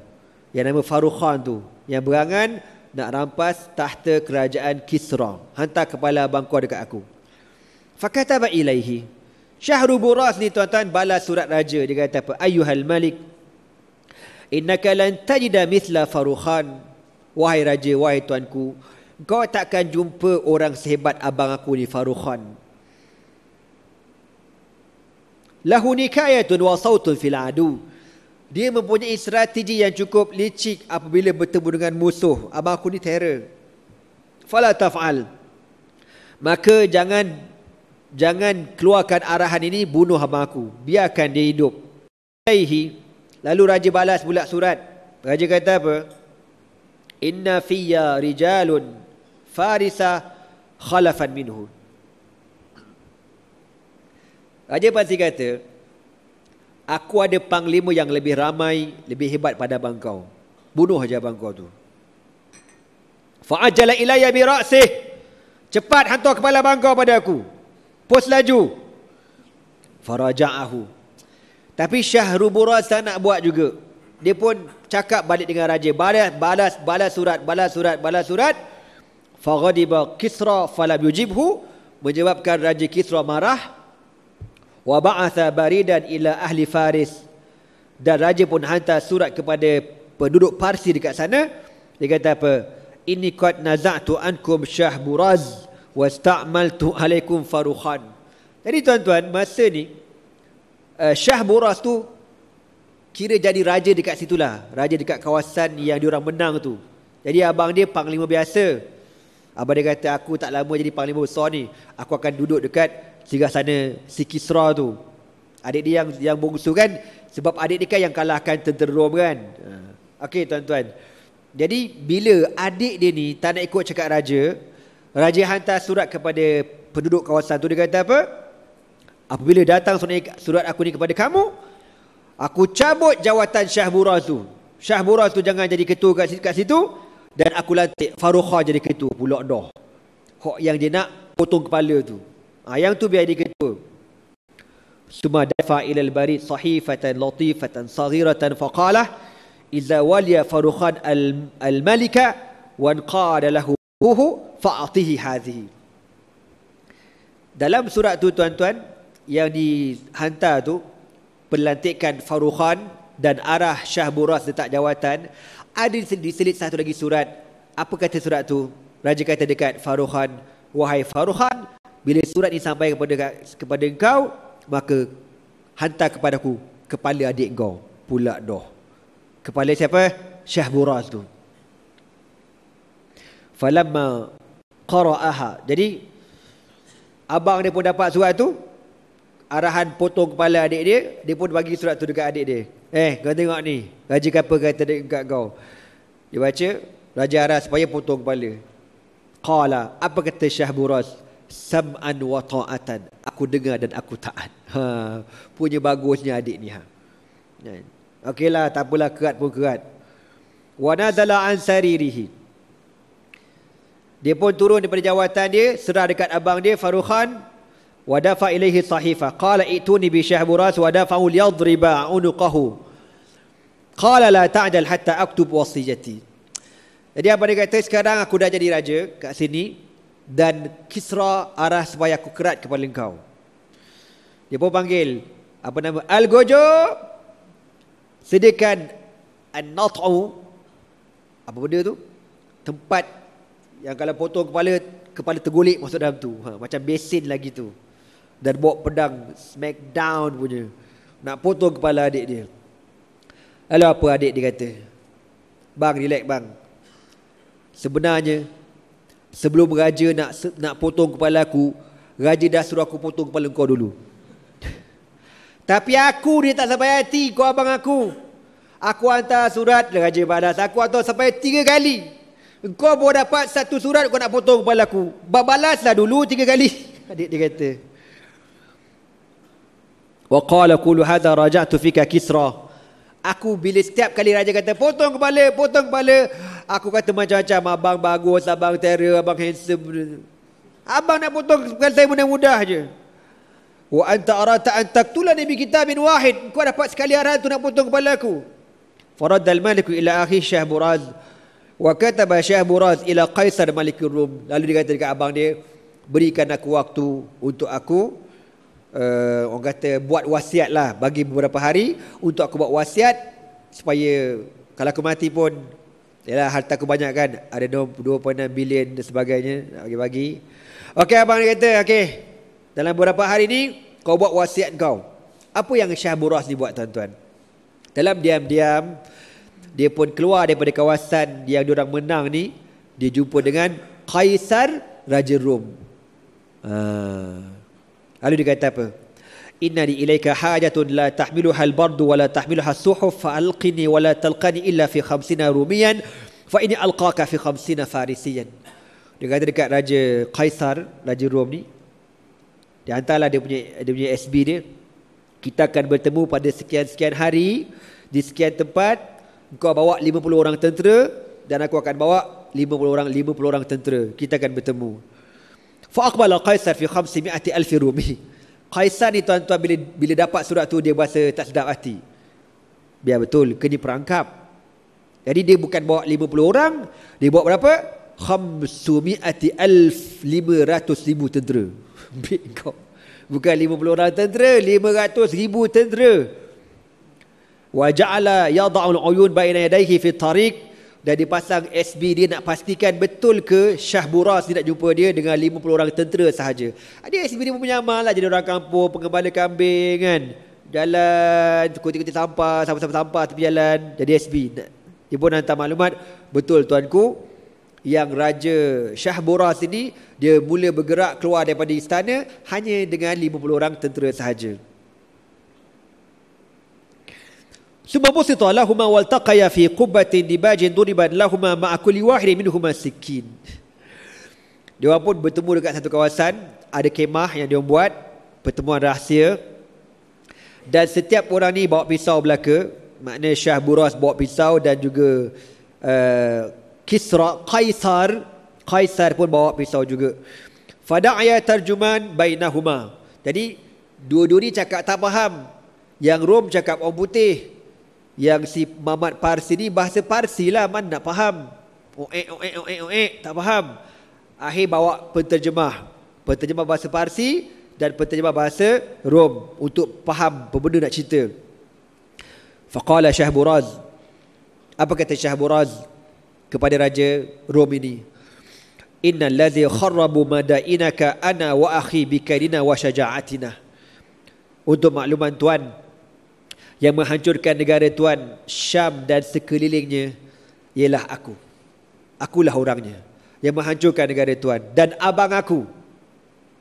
Yang nama Farukhan tu. Yang berangan nak rampas tahta kerajaan Kisra. Hantar kepala abang kau dekat aku. Fakatabat ilaihi. Syahrul Buraz ni tuan-tuan balas surat raja. Dia kata apa? Ayuhal malik innaka lan tajida mithla farukhan wahai raja wahai tuanku kau takkan jumpa orang sehebat abang aku ni farukhan lahu nikayatun wa sautun fil adu dia mempunyai strategi yang cukup licik apabila bertemu dengan musuh abang aku ni terror fala taf'al maka jangan jangan keluarkan arahan ini bunuh abang aku biarkan dia hidup Baihi Lalu raja balas pula surat. Raja kata apa? Inna fiyya rijalun farisa khalafan minhu. Raja pasti kata, aku ada panglima yang lebih ramai, lebih hebat pada abang kau. Bunuh saja abang kau tu. Fa'ajala ilayah bi ra'sih. Cepat hantar kepala abang kau pada aku. Pos laju. Faraja'ahu. Tapi Syah Syahrubura tak nak buat juga. Dia pun cakap balik dengan raja. Balas, balas, balas surat, balas surat, balas surat. Faghadiba Kisra falam yujibhu. Menyebabkan Raja Kisra marah. Wa ba'atha baridan ila ahli Faris. Dan Raja pun hantar surat kepada penduduk Parsi dekat sana. Dia kata apa? Ini kot naza'tu ankum Syahburaz. Wa sta'amaltu alaikum Faruhan. Jadi tuan-tuan, masa ni Eh, Syahbura tu kira jadi raja dekat situlah, raja dekat kawasan yang diorang menang tu. Jadi abang dia panglima biasa. Abang dia kata aku tak lama jadi panglima besar ni, aku akan duduk dekat singgah sana si Kisra tu. Adik dia yang yang bungsu kan sebab adik dia kan yang kalahkan tentera Rom kan. Eh, okey tuan-tuan. Jadi bila adik dia ni tak nak ikut cakap raja, raja hantar surat kepada penduduk kawasan tu dia kata apa? Apabila datang surat aku ni kepada kamu Aku cabut jawatan Syah Burah tu Syah Burah tu jangan jadi ketua kat situ, kat situ Dan aku lantik Farukha jadi ketua pula dah Hak yang dia nak potong kepala tu ha, Yang tu biar dia ketua Suma dafa ilal barid sahifatan latifatan saghiratan faqalah Iza walia Farukhan al-malika Wan qada lahu fa'atihi hazihi dalam surat tu tuan-tuan yang dihantar tu pelantikan Faruhan dan arah Syah Buras letak jawatan ada diselit satu lagi surat apa kata surat tu raja kata dekat Faruhan wahai Faruhan bila surat ini sampai kepada kepada engkau maka hantar kepadaku kepala adik kau pula doh kepala siapa Syah Buras tu falamma qara'aha jadi abang dia pun dapat surat tu arahan potong kepala adik dia, dia pun bagi surat tu dekat adik dia. Eh, kau tengok ni. Raja kapa kata dekat kau. Dia baca, Raja arah supaya potong kepala. Qala, apa kata Syah Buras? Sam'an wa ta'atan. Aku dengar dan aku taat. Ha, punya bagusnya adik ni. Ha. Kan? Okeylah, tak apalah kerat pun kerat. Wa nazala an saririhi. Dia pun turun daripada jawatan dia, serah dekat abang dia, Farukhan, ودفأ إليه الصحيفة قال ائتوني بشهبرات ودفعوا ليضرب عنقه قال لا تعدل حتى أكتب وصيتي Jadi apa dia kata sekarang aku dah jadi raja kat sini dan Kisra arah supaya aku kerat kepala engkau. Dia pun panggil apa nama Al-Gojo sediakan An-Nat'u apa benda tu? Tempat yang kalau potong kepala kepala tergolek masuk dalam tu. Ha, macam besin lagi tu dan bawa pedang Smackdown punya nak potong kepala adik dia lalu apa adik dia kata bang relax bang sebenarnya sebelum raja nak nak potong kepala aku raja dah suruh aku potong kepala kau dulu tapi aku dia tak sampai hati kau abang aku aku hantar surat lah, raja balas aku hantar sampai tiga kali kau boleh dapat satu surat kau nak potong kepala aku balaslah dulu tiga kali adik dia kata Waqala kulu hadha raja'tu fika kisra. Aku bila setiap kali raja kata potong kepala, potong kepala. Aku kata macam-macam abang bagus, abang terror, abang handsome. Abang nak potong kepala saya mudah-mudah je. Wa anta arata an taktula nabi kita bin wahid. Kau dapat sekali arahan tu nak potong kepala aku. Farad al maliku ila akhi Syekh Buraz. Wa kataba Syekh Buraz ila Qaisar Malik Rum. Lalu dia kata dekat abang dia, berikan aku waktu untuk aku uh, orang kata buat wasiat lah bagi beberapa hari untuk aku buat wasiat supaya kalau aku mati pun ialah harta aku banyak kan ada 2.6 bilion dan sebagainya nak bagi-bagi. Okey abang dia kata okey dalam beberapa hari ni kau buat wasiat kau. Apa yang Syah Buras ni buat tuan-tuan? Dalam diam-diam dia pun keluar daripada kawasan yang orang menang ni dia jumpa dengan Kaisar Raja Rom. Ah. Lalu dia kata apa? Inna li ilaika hajatun la tahmiluha al-bardu wa la tahmiluha suhuf fa alqini wa la talqani illa fi khamsina rumiyan fa ini alqaka fi khamsina farisiyan. Dia kata dekat Raja Kaisar, Raja Rom ni. Dia hantarlah dia punya, dia punya SB dia. Kita akan bertemu pada sekian-sekian hari di sekian tempat. Kau bawa 50 orang tentera dan aku akan bawa 50 orang 50 orang tentera. Kita akan bertemu. Fa'akbala Qaisar fi khamsi mi'ati alfi rumi. Qaisar ni tuan-tuan bila, bila dapat surat tu dia berasa tak sedap hati. Biar betul, ke ni perangkap. Jadi dia bukan bawa 50 orang, dia bawa berapa? Khamsu mi'ati alf lima ratus ribu tendera. Bikau. Bukan 50 orang tendera, 500 ribu tendera. Wa ja'ala yada'ul uyun baina yadayhi fi tariq dan dia pasang SB dia nak pastikan betul ke Shah Buras dia nak jumpa dia dengan 50 orang tentera sahaja. Ah, dia SB dia pun menyamar lah jadi orang kampung, pengembala kambing kan. Jalan, kuti-kuti sampah, sampah-sampah sampah tepi jalan. Jadi SB, dia pun hantar maklumat, betul tuanku yang Raja Shah Buras ini dia mula bergerak keluar daripada istana hanya dengan 50 orang tentera sahaja. ثم بسط لهما والتقيا fi قبة دباج ضربت لهما مع كل واحد منهما سكين Dia pun bertemu dekat satu kawasan Ada kemah yang dia buat Pertemuan rahsia Dan setiap orang ni bawa pisau belaka Maknanya Syah Buras bawa pisau Dan juga uh, Kisra Kaisar Kaisar pun bawa pisau juga Fada'ya terjuman bainahuma Jadi Dua-dua ni cakap tak faham Yang Rom cakap orang putih yang si Mamat Parsi ni bahasa Parsi lah mana nak faham. oe oe oe oe tak faham. Akhir bawa penterjemah. Penterjemah bahasa Parsi dan penterjemah bahasa Rom untuk faham pembenda nak cerita. Faqala Syah Buraz. Apa kata Syah Buraz kepada Raja Rom ini? Inna allazi kharrabu madainaka ana wa akhi bikarina wa syaja'atina. Untuk makluman tuan, yang menghancurkan negara tuan Syam dan sekelilingnya ialah aku. Akulah orangnya yang menghancurkan negara tuan dan abang aku.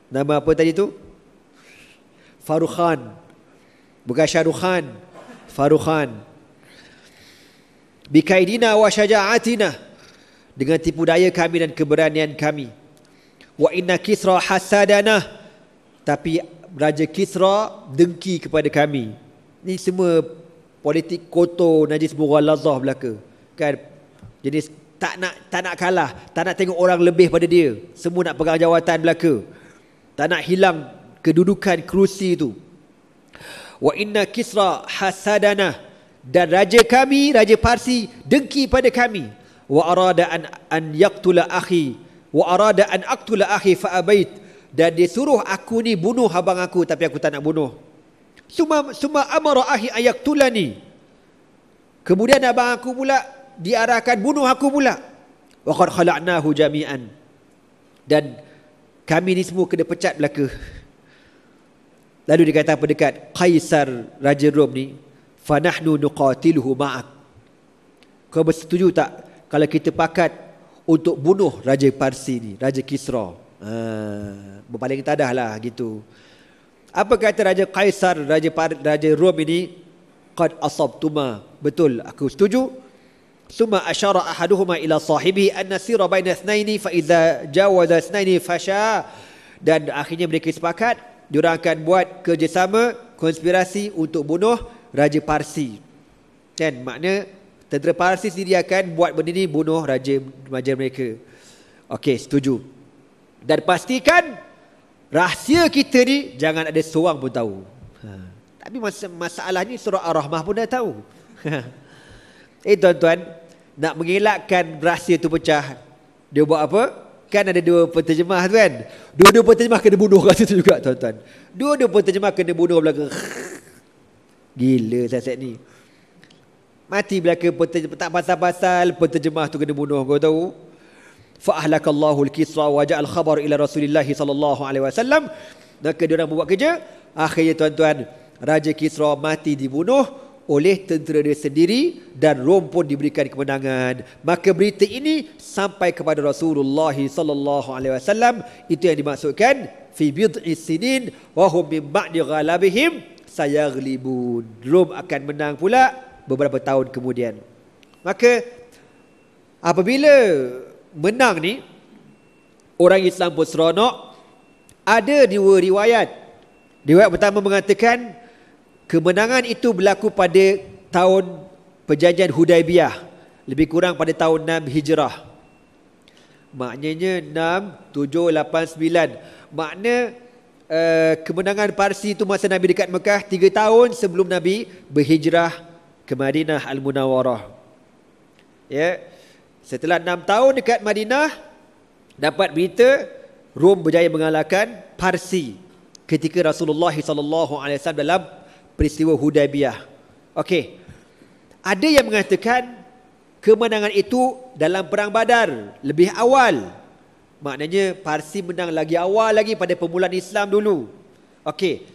Nama apa tadi tu? Farukhan. Bukan Syaruhan. Farukhan. Bikaidina wa syaja'atina dengan tipu daya kami dan keberanian kami. Wa inna kisra hasadana tapi Raja Kisra dengki kepada kami ni semua politik kotor najis bura lazah belaka kan jenis tak nak tak nak kalah tak nak tengok orang lebih pada dia semua nak pegang jawatan belaka tak nak hilang kedudukan kerusi tu wa inna kisra hasadana dan raja kami raja parsi dengki pada kami wa arada an an yaqtula akhi wa arada an aqtula akhi fa abait dan dia suruh aku ni bunuh abang aku tapi aku tak nak bunuh Suma suma amara ahi ayaktulani. Kemudian abang aku pula diarahkan bunuh aku pula. Wa qad khala'nahu jami'an. Dan kami ni semua kena pecat belaka. Lalu dia kata apa dekat Kaisar Raja Rom ni, fanahnu nahnu nuqatiluhu ma'ak. Kau bersetuju tak kalau kita pakat untuk bunuh Raja Parsi ni, Raja Kisra? Ha, berpaling lah gitu. Apa kata Raja Kaisar, Raja, Raja Rom ini? Qad tuma Betul, aku setuju. Tuma asyara ahaduhuma ila sahibi an nasira baina thnaini fa idza jawaza thnaini fasha. Dan akhirnya mereka sepakat, dia akan buat kerjasama konspirasi untuk bunuh Raja Parsi. Kan? Makna tentera Parsi sendiri akan buat benda ini bunuh raja, raja mereka. Okey, setuju. Dan pastikan Rahsia kita ni jangan ada seorang pun tahu. Ha. Tapi mas- masalah ni surah Ar-Rahmah pun dah tahu. eh tuan-tuan, nak mengelakkan rahsia tu pecah, dia buat apa? Kan ada dua penterjemah tu kan? Dua-dua penterjemah kena bunuh rahsia tu juga tuan-tuan. Dua-dua penterjemah kena bunuh belakang. Gila saset ni. Mati belakang penterjemah, tak pasal-pasal penterjemah tu kena bunuh kau tahu. فأهلك الله الكسرى وجاء الخبر إلى رسول الله صلى الله عليه وسلم maka dia orang buat kerja akhirnya tuan-tuan raja Kisra mati dibunuh oleh tentera dia sendiri dan Rom pun diberikan kemenangan maka berita ini sampai kepada Rasulullah sallallahu alaihi wasallam itu yang dimaksudkan fi bid'i sinin wa hum min ba'di ghalabihim sayaghlibun Rom akan menang pula beberapa tahun kemudian maka apabila menang ni orang Islam pun seronok ada dua riwayat riwayat pertama mengatakan kemenangan itu berlaku pada tahun perjanjian Hudaibiyah lebih kurang pada tahun 6 Hijrah maknanya 6 7 8 9 makna uh, kemenangan Parsi itu masa Nabi dekat Mekah tiga tahun sebelum Nabi berhijrah ke Madinah Al-Munawarah ya yeah. Setelah enam tahun dekat Madinah, dapat berita Rom berjaya mengalahkan Parsi ketika Rasulullah SAW dalam peristiwa Hudaybiyah. Okey, ada yang mengatakan kemenangan itu dalam Perang Badar lebih awal. Maknanya Parsi menang lagi awal lagi pada permulaan Islam dulu. Okey,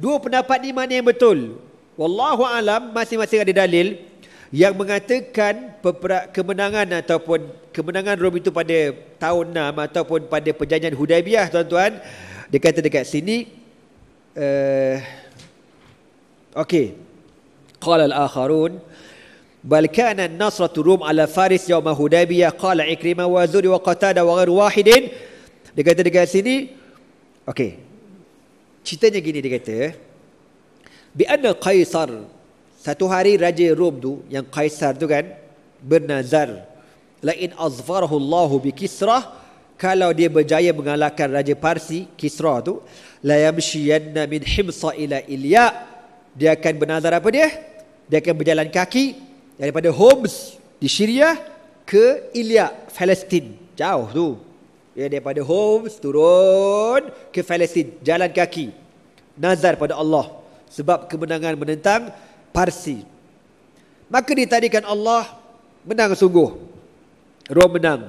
dua pendapat ni mana yang betul? Wallahu alam masing-masing ada dalil yang mengatakan kemenangan ataupun kemenangan Rom itu pada tahun 6 ataupun pada perjanjian Hudaibiyah tuan-tuan dia kata dekat sini uh, okey qala al-akharun bal kana an-nasratu rum ala faris yawma hudaybiyah qala ikrima wa zuri wa qatada wa ghairu wahidin dia kata dekat sini okey ceritanya gini dia kata bi anna qaisar satu hari Raja Rom tu yang Kaisar tu kan bernazar lain azfarahu Allah bi Kisra kalau dia berjaya mengalahkan Raja Parsi Kisra tu la yamshiyanna min Himsa ila Ilya dia akan bernazar apa dia? Dia akan berjalan kaki daripada Homs di Syria ke Ilya Palestin. Jauh tu. Ya daripada Homs turun ke Palestin jalan kaki. Nazar pada Allah sebab kemenangan menentang Parsi. Maka ditadikan Allah menang sungguh. Rom menang.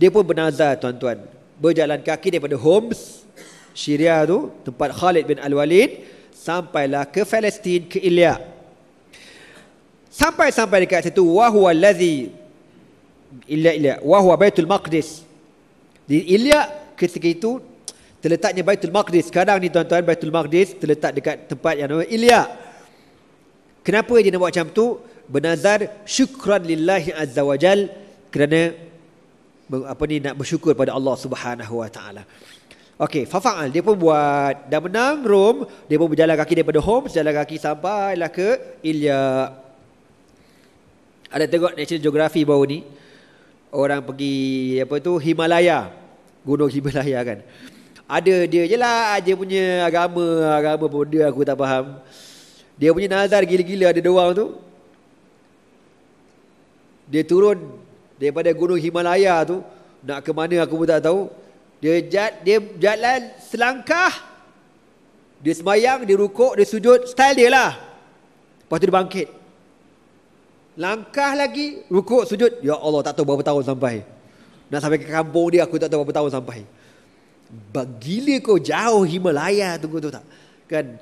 Dia pun bernazar tuan-tuan. Berjalan kaki daripada Homs, Syria tu, tempat Khalid bin Al-Walid. Sampailah ke Palestin ke Ilya. Sampai-sampai dekat situ, Wahuwa lazi Ilya Ilya. Wahuwa Baitul Maqdis. Di Ilya ketika itu, terletaknya Baitul Maqdis. Sekarang ni tuan-tuan, Baitul Maqdis terletak dekat tempat yang nama Ilya. Ilya. Kenapa dia nak buat macam tu? Bernazar syukran lillahi azza wajal kerana apa ni nak bersyukur pada Allah Subhanahu wa taala. Okey, fafa'al dia pun buat dah menang Rom, dia pun berjalan kaki daripada Home, berjalan kaki sampai lah ke Ilya. Ada tengok National Geography baru ni. Orang pergi apa tu Himalaya. Gunung Himalaya kan. Ada dia je lah Dia punya agama Agama pun dia aku tak faham dia punya nazar gila-gila ada dua tu. Dia turun daripada gunung Himalaya tu. Nak ke mana aku pun tak tahu. Dia, jat, dia jalan selangkah. Dia semayang, dia rukuk, dia sujud. Style dia lah. Lepas tu dia bangkit. Langkah lagi, rukuk, sujud. Ya Allah, tak tahu berapa tahun sampai. Nak sampai ke kampung dia, aku tak tahu berapa tahun sampai. Bagi Gila kau jauh Himalaya tunggu tu tak? Kan?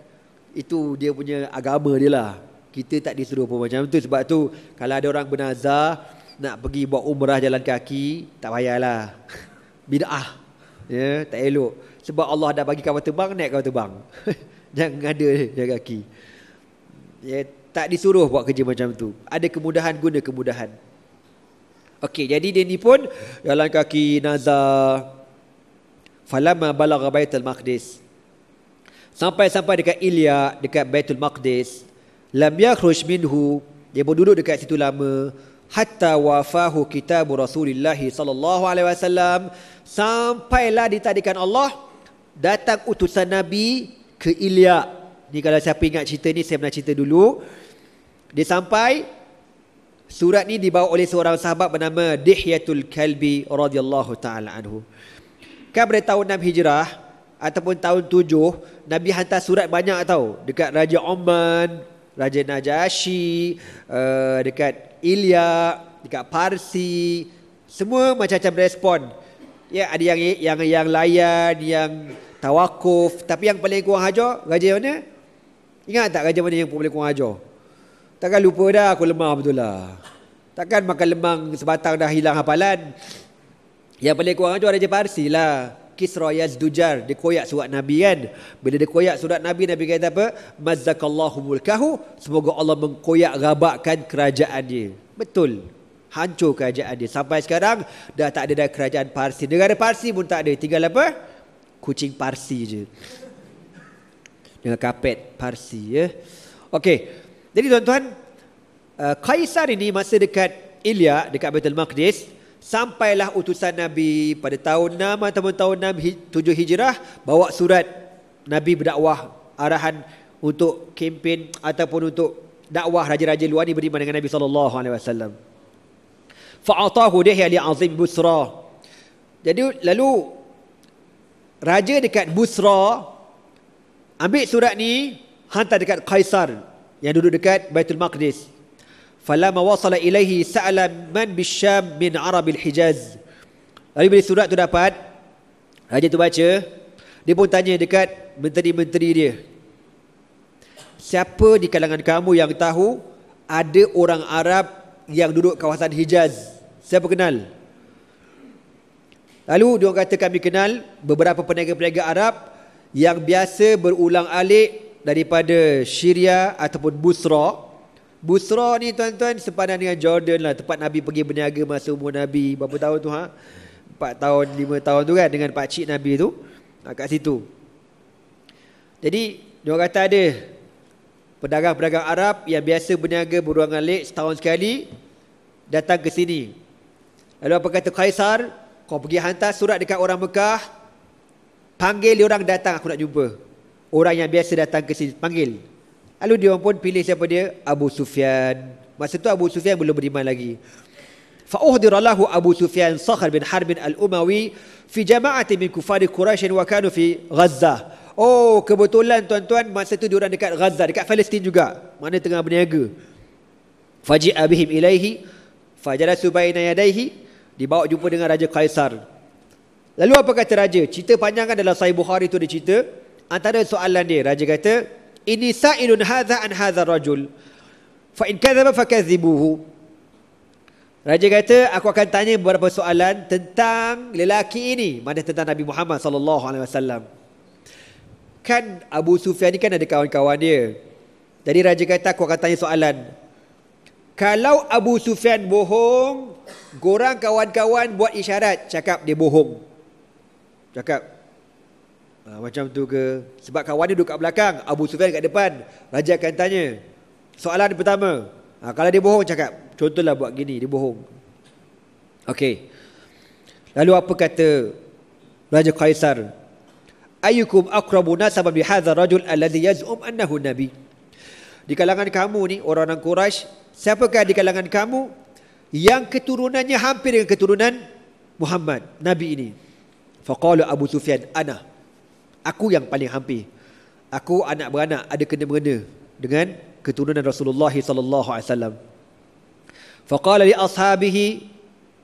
itu dia punya agama dia lah kita tak disuruh pun macam tu sebab tu kalau ada orang bernazar nak pergi buat umrah jalan kaki tak payahlah bidah ya yeah, tak elok sebab Allah dah bagi kapal terbang naik kapal terbang jangan ada jalan kaki ya yeah, tak disuruh buat kerja macam tu ada kemudahan guna kemudahan Okey, jadi dia ni pun jalan kaki nazar. Falamma balagha Baitul Maqdis. Sampai-sampai dekat Ilya, dekat Baitul Maqdis. Lam yakhruj minhu, dia pun duduk dekat situ lama. Hatta wafahu kitab Rasulullah sallallahu alaihi wasallam. Sampailah ditadikan Allah datang utusan Nabi ke Ilya. Ni kalau siapa ingat cerita ni saya pernah cerita dulu. Dia sampai surat ni dibawa oleh seorang sahabat bernama Dihyatul Kalbi radhiyallahu taala anhu. Kabre tahun 6 Hijrah, ataupun tahun tujuh, Nabi hantar surat banyak tau dekat Raja Oman, Raja Najasyi, uh, eh, dekat Ilya, dekat Parsi, semua macam-macam respon. Ya, ada yang yang yang layan, yang tawakuf, tapi yang paling kurang hajar raja mana? Ingat tak raja mana yang paling kurang hajar? Takkan lupa dah aku lemah betul lah. Takkan makan lemang sebatang dah hilang hafalan. Yang paling kurang hajar raja Parsi lah. Kisra Yazdujar dia koyak surat Nabi kan bila dia koyak surat Nabi Nabi kata apa mazzakallahu mulkahu semoga Allah mengkoyak rabakkan kerajaan dia betul hancur kerajaan dia sampai sekarang dah tak ada dah kerajaan Parsi negara Parsi pun tak ada tinggal apa kucing Parsi je dengan kapet Parsi ya okey jadi tuan-tuan uh, Kaisar ini masa dekat Ilya dekat Betul Maqdis Sampailah utusan Nabi pada tahun 6 atau tahun 6 tujuh Hijrah bawa surat Nabi berdakwah arahan untuk kempen ataupun untuk dakwah raja-raja luar ini beriman dengan Nabi sallallahu alaihi wasallam. Fa'atahu dihi li azim busra. Jadi lalu raja dekat Busra ambil surat ni hantar dekat Kaisar yang duduk dekat Baitul Maqdis falama wasala ilaihi sa'ala man bisyam min arabil hijaz Lalu bila surat tu dapat Raja tu baca Dia pun tanya dekat menteri-menteri dia Siapa di kalangan kamu yang tahu Ada orang Arab yang duduk kawasan Hijaz Siapa kenal? Lalu dia orang kata kami kenal Beberapa peniaga-peniaga Arab Yang biasa berulang alik Daripada Syria ataupun Busra Busra ni tuan-tuan sepadan dengan Jordan lah tempat Nabi pergi berniaga masa umur Nabi berapa tahun tu ha? 4 tahun 5 tahun tu kan dengan pak cik Nabi tu ha, kat situ. Jadi dia kata ada pedagang-pedagang Arab yang biasa berniaga beruang alik setahun sekali datang ke sini. Lalu apa kata Kaisar? Kau pergi hantar surat dekat orang Mekah. Panggil orang datang aku nak jumpa. Orang yang biasa datang ke sini panggil. Lalu dia pun pilih siapa dia? Abu Sufyan. Masa tu Abu Sufyan belum beriman lagi. Fa'uhdiralahu Abu Sufyan Sakhar bin Harb bin Al-Umawi fi jama'ati min kufari Quraisy wa kanu fi Gaza. Oh, kebetulan tuan-tuan masa tu diorang dekat Gaza, dekat Palestin juga. Mana tengah berniaga. Faji'a bihim ilaihi fajalasu baina yadaihi dibawa jumpa dengan Raja Kaisar. Lalu apa kata Raja? Cerita panjang kan dalam Sahih Bukhari tu dia Antara soalan dia, Raja kata, ini sa'ilun hadza an hadza rajul fa in kadzaba fakadzibuhu Raja kata aku akan tanya beberapa soalan tentang lelaki ini mana tentang Nabi Muhammad sallallahu alaihi wasallam kan Abu Sufyan ni kan ada kawan-kawan dia jadi raja kata aku akan tanya soalan kalau Abu Sufyan bohong Korang kawan-kawan buat isyarat Cakap dia bohong Cakap Ha, macam tu ke? Sebab kawan dia duduk kat belakang, Abu Sufyan kat depan. Raja akan tanya. Soalan pertama. Ha, kalau dia bohong cakap. Contohlah buat gini, dia bohong. Okey. Lalu apa kata Raja Kaisar? Ayyukum aqrabu nasaba bi rajul alladhi yaz'um annahu nabi? Di kalangan kamu ni orang-orang Quraisy, siapakah di kalangan kamu yang keturunannya hampir dengan keturunan Muhammad, nabi ini? Faqala Abu Sufyan ana aku yang paling hampir. Aku anak beranak ada kena mengena dengan keturunan Rasulullah sallallahu alaihi wasallam. Faqala li ashabihi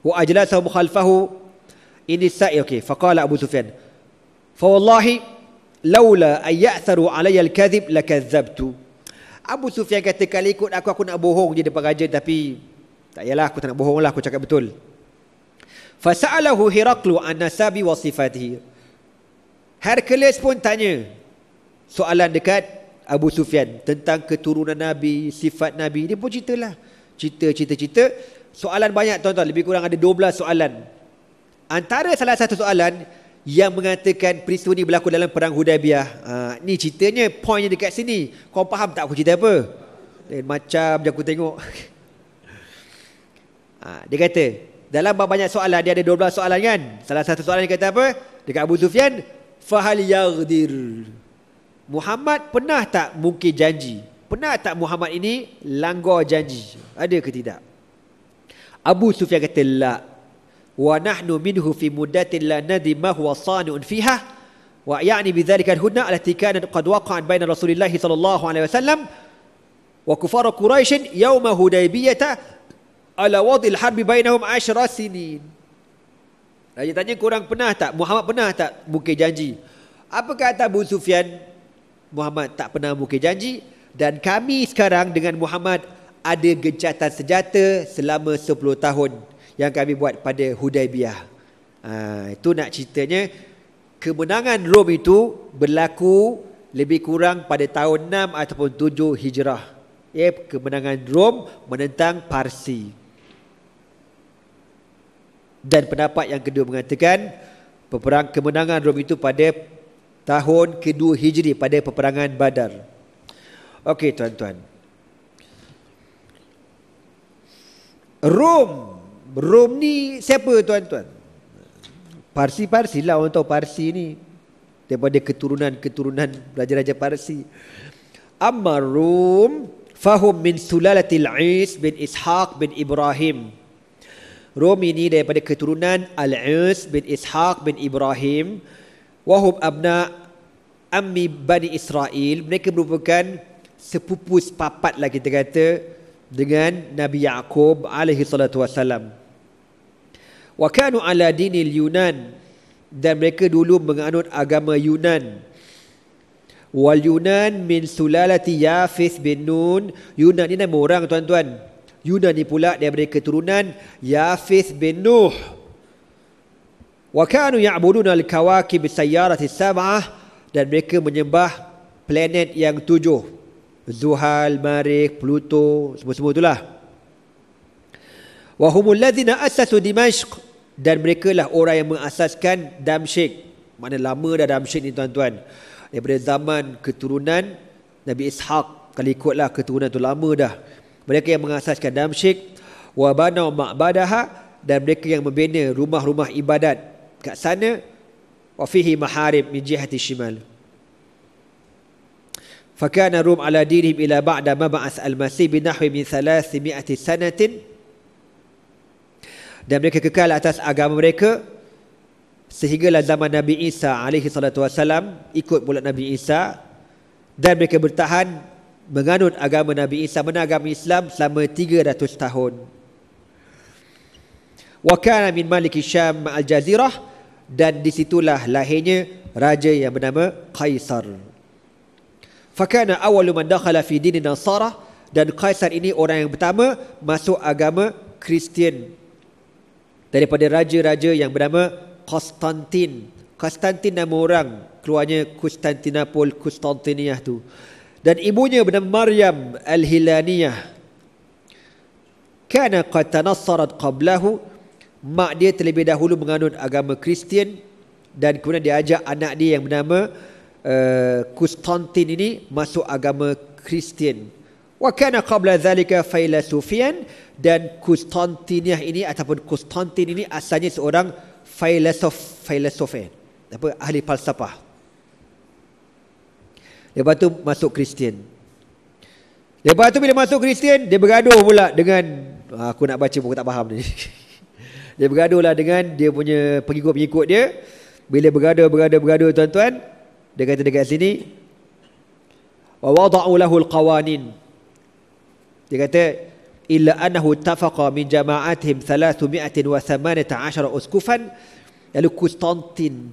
wa ajlasahum khalfahu ini sa'i ya, okey faqala Abu Sufyan fa wallahi laula ayatharu alayya al-kadhib lakadzabtu Abu Sufyan kata kali ikut aku aku nak bohong je depan raja tapi tak yalah aku tak nak bohong lah aku cakap betul Fasa'alahu Hiraklu an nasabi wa sifatihi Hercules pun tanya soalan dekat Abu Sufyan tentang keturunan Nabi, sifat Nabi. Dia pun ceritalah. Cerita-cerita-cerita. Soalan banyak tuan-tuan. Lebih kurang ada 12 soalan. Antara salah satu soalan yang mengatakan peristiwa ini berlaku dalam Perang Hudaibiyah. Ha, ni ceritanya, pointnya dekat sini. Kau faham tak aku cerita apa? Dan macam je aku tengok. Ha, dia kata, dalam banyak soalan, dia ada 12 soalan kan? Salah satu soalan dia kata apa? Dekat Abu Sufyan, fahal yaghdir Muhammad pernah tak mungkin janji pernah tak Muhammad ini langgar janji ada ke tidak Abu Sufyan kata la wa nahnu minhu fi muddatin la nadhi ma huwa sanu'un fiha wa ya'ni bidzalika al-hudna allati kanat qad waqa'at baina Rasulillah sallallahu alaihi wasallam wa kufar Quraisy yawma Hudaybiyah ala wadi al-harb bainahum 10 sinin saya tanya korang pernah tak? Muhammad pernah tak mungkin janji? Apa kata Abu Sufyan? Muhammad tak pernah mungkin janji. Dan kami sekarang dengan Muhammad ada gencatan senjata selama 10 tahun yang kami buat pada Hudaybiyah. Ha, itu nak ceritanya kemenangan Rom itu berlaku lebih kurang pada tahun 6 ataupun 7 Hijrah. Ya, kemenangan Rom menentang Parsi. Dan pendapat yang kedua mengatakan peperangan kemenangan Rom itu pada tahun kedua Hijri pada peperangan Badar. Okey tuan-tuan. Rom, Rom ni siapa tuan-tuan? Parsi-Parsi lah orang tahu Parsi ni. Daripada keturunan-keturunan raja-raja Parsi. Ammar Rom fahum min sulalatil Is bin Ishaq bin Ibrahim Rum ini daripada keturunan Al-Uz bin Ishaq bin Ibrahim Wahum abna Ammi Bani Israel Mereka merupakan sepupu sepapat lah kita kata Dengan Nabi Yaakob alaihi salatu wassalam Wa kanu ala dinil Yunan Dan mereka dulu menganut agama Yunan Wal Yunan min sulalati Yafis bin Nun Yunan ni nama orang tuan-tuan Yunani pula daripada keturunan Yafith bin Nuh. Wa kanu ya'buduna al-kawakib sayyarati sab'ah dan mereka menyembah planet yang tujuh. Zuhal, Marikh, Pluto, semua-semua itulah. Wa humul ladzina asasu Dimashq dan mereka lah orang yang mengasaskan Damsyik. Mana lama dah Damsyik ni tuan-tuan. Daripada zaman keturunan Nabi Ishaq. Kalau ikutlah keturunan tu lama dah mereka yang mengasaskan Damsyik wa banau ma'badaha dan mereka yang membina rumah-rumah ibadat kat sana wa fihi maharib min jihati shimal fakana rum ala dinihim ila ba'da ma ba'as al-masih bin nahwi min 300 sanatin dan mereka kekal atas agama mereka sehinggalah zaman Nabi Isa alaihi salatu wasalam ikut pula Nabi Isa dan mereka bertahan menganut agama Nabi Isa menganut agama Islam selama 300 tahun. Wa kana min malik Syam al-Jazirah dan di disitulah lahirnya raja yang bernama Kaisar. Fakana awalu man dakhala fi dini Nasara dan Kaisar ini orang yang pertama masuk agama Kristian daripada raja-raja yang bernama Konstantin. Konstantin nama orang keluarnya Konstantinopel, Konstantinia tu dan ibunya bernama Maryam Al-Hilaniyah. Kana qad tanassarat qablahu mak dia terlebih dahulu menganut agama Kristian dan kemudian dia ajak anak dia yang bernama eh, Konstantin uh, ini masuk agama Kristian. Wa kana qabla dhalika filosofian dan Konstantinah ini ataupun Konstantin ini asalnya seorang filosof filosofen. Eh, apa ahli falsafah. Lepas tu masuk Kristian. Lepas tu bila masuk Kristian, dia bergaduh pula dengan ah, aku nak baca buku tak faham ni. Dia lah dengan dia punya pengikut-pengikut dia. Bila bergaduh, bergaduh, bergaduh tuan-tuan, dia kata dekat sini wa wada'u lahu al-qawanin. Dia kata illa annahu tafaqa min jama'atihim 318 uskufan lalu Konstantin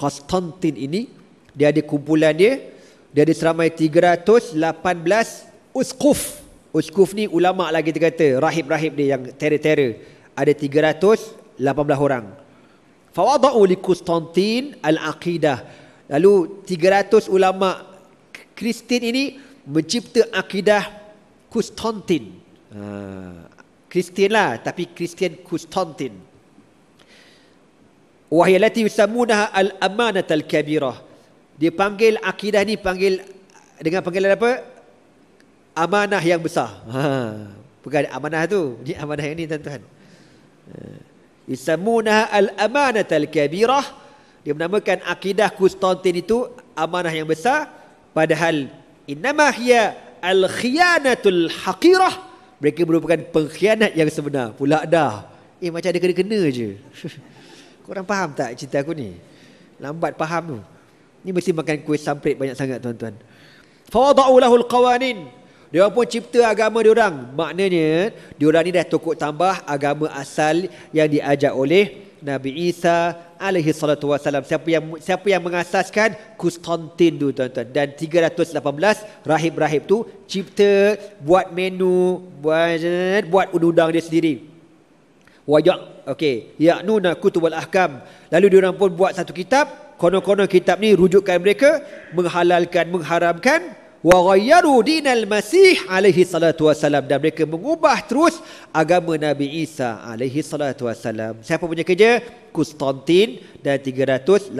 Konstantin ini dia ada kumpulan dia dia ada seramai 318 uskuf. Uskuf ni ulama lagi kita kata. Rahib-rahib dia yang terer-terer. Ada 318 orang. Fawadu li Konstantin al-Aqidah. Lalu 300 ulama Kristen ini mencipta akidah Konstantin. Ha, Kristian lah tapi Kristian Konstantin. Wahyalati yusamunaha al-amanat al-kabirah. Dia panggil akidah ni panggil dengan panggilan apa? Amanah yang besar. Ha. Bukan amanah tu. Ni amanah yang ni tuan-tuan. Isamuna ha. al-amanah al-kabirah. Dia menamakan akidah Konstantin itu amanah yang besar. Padahal innama hiya al-khiyanatul haqirah. Mereka merupakan pengkhianat yang sebenar. Pula dah. Eh macam ada kena-kena je. Korang faham tak cerita aku ni? Lambat faham tu. Ini mesti makan kuih samprit banyak sangat tuan-tuan. Fawadau lahul qawanin. Dia pun cipta agama dia orang. Maknanya dia orang ni dah tokok tambah agama asal yang diajak oleh Nabi Isa alaihi salatu wasalam. Siapa yang siapa yang mengasaskan Konstantin tu tuan-tuan dan 318 rahib-rahib tu cipta buat menu buat buat undang-undang dia sendiri. Wajak okey nak kutubul ahkam lalu dia orang pun buat satu kitab konon-konon kitab ni rujukkan mereka menghalalkan mengharamkan wa ghayyaru dinal masih alaihi salatu wasalam dan mereka mengubah terus agama nabi Isa alaihi salatu wasalam siapa punya kerja Konstantin dan 318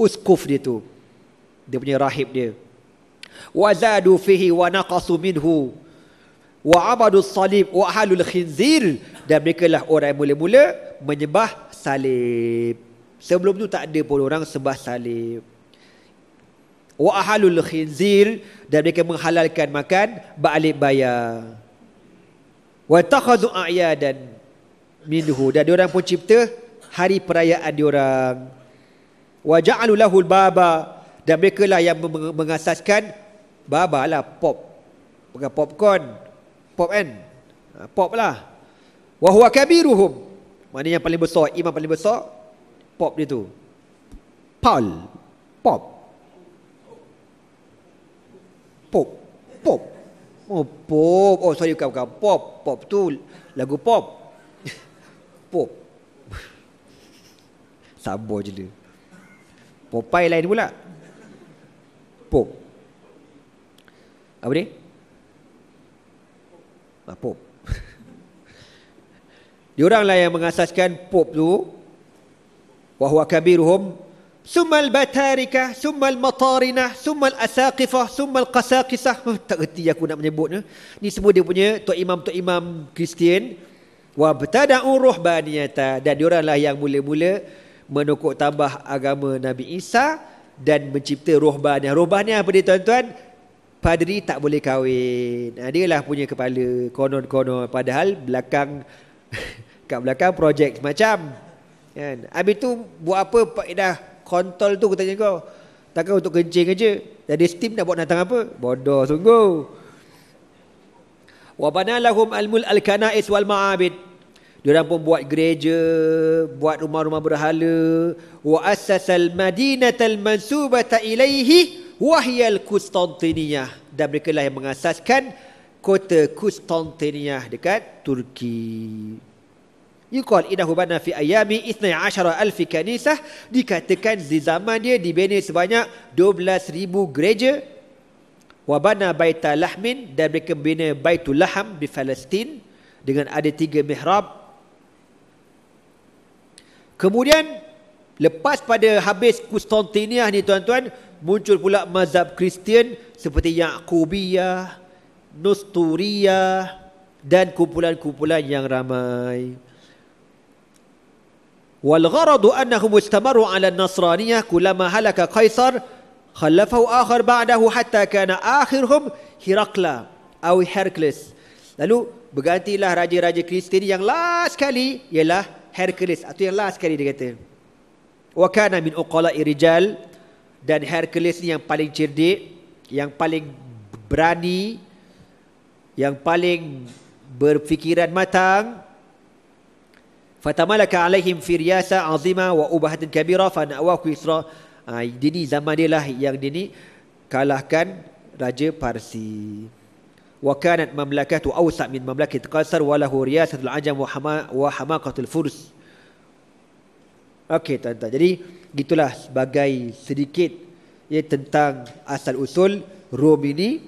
uskuf dia tu dia punya rahib dia wazadu fihi wa naqasu minhu wa abadu salib wa ahlul khinzir dan mereka lah orang yang mula-mula menyembah salib Sebelum tu tak ada pun orang sembah salib. Wa ahalul khinzir dan mereka menghalalkan makan ba'alib baya. Wa takhadhu a'yadan minhu dan dia orang pun cipta hari perayaan dia orang. Wa ja'alu baba dan mereka lah yang mengasaskan baba lah pop. Bukan popcorn. Pop kan? Ha, pop lah. Wa huwa kabiruhum. Maknanya yang paling besar, imam paling besar pop dia tu. Paul. Pop. Pop. Pop. Oh, pop. Oh, sorry, bukan, bukan. Pop. Pop tu lagu pop. Pop. Sabar je dia. Popeye lain pula. Pop. Apa dia? Ah, pop. Dia orang lah yang mengasaskan pop tu wa huwa kabiruhum thumma al-batarika thumma al-matarina thumma al-asaqifa thumma al-qasaqisa tak reti aku nak menyebutnya ni semua dia punya tok imam tok imam Kristian wa btada'u ruhbaniyata dan diorang lah yang mula-mula menukuk tambah agama Nabi Isa dan mencipta ruhbaniyah ruhbaniyah apa dia tuan-tuan Padri tak boleh kahwin. Nah ha, dia lah punya kepala konon-konon. Padahal belakang, kat belakang projek macam. Kan? Habis tu buat apa Pak faedah kontol tu katanya kau. Takkan untuk kencing aja. Jadi steam dah buat datang apa? Bodoh sungguh. Wa bana lahum almul alkanais wal ma'abid. Diorang pun buat gereja, buat rumah-rumah berhala. Wa asasal madinatal mansubata ilaihi wa hiya al-Qustantiniyah. Dan mereka lah yang mengasaskan kota Qustantiniyah dekat Turki. Yuqal innahu bana fi ayami 12000 kanisah dikatakan di zaman dia dibina sebanyak 12000 gereja Wabana bana baita lahmin dan mereka bina baitul laham di Palestin dengan ada tiga mihrab kemudian lepas pada habis Konstantiniah ni tuan-tuan muncul pula mazhab Kristian seperti yang Yakubiyah, Nusturiyah dan kumpulan-kumpulan yang ramai. والغرض أنهم استمروا على النصرانية كلما هلك قيصر خلفه آخر بعده حتى كان آخرهم هرقلا أو هيركليس lalu bergantilah raja-raja Kristian yang last kali ialah Hercules atau yang last kali dia kata wa kana min dan Hercules ni yang paling cerdik yang paling berani yang paling berfikiran matang fatamalaka alaihim firyasa azima wa ubahatin kabira fa nawa kuisra jadi ah, zaman dia lah yang dia ni kalahkan raja parsi wa kanat mamlakatu awsa min mamlakat qasar wa lahu riyasatul ajam wa hama wa hamaqatul furs okey tuan-tuan jadi gitulah sebagai sedikit ya tentang asal usul Rom ini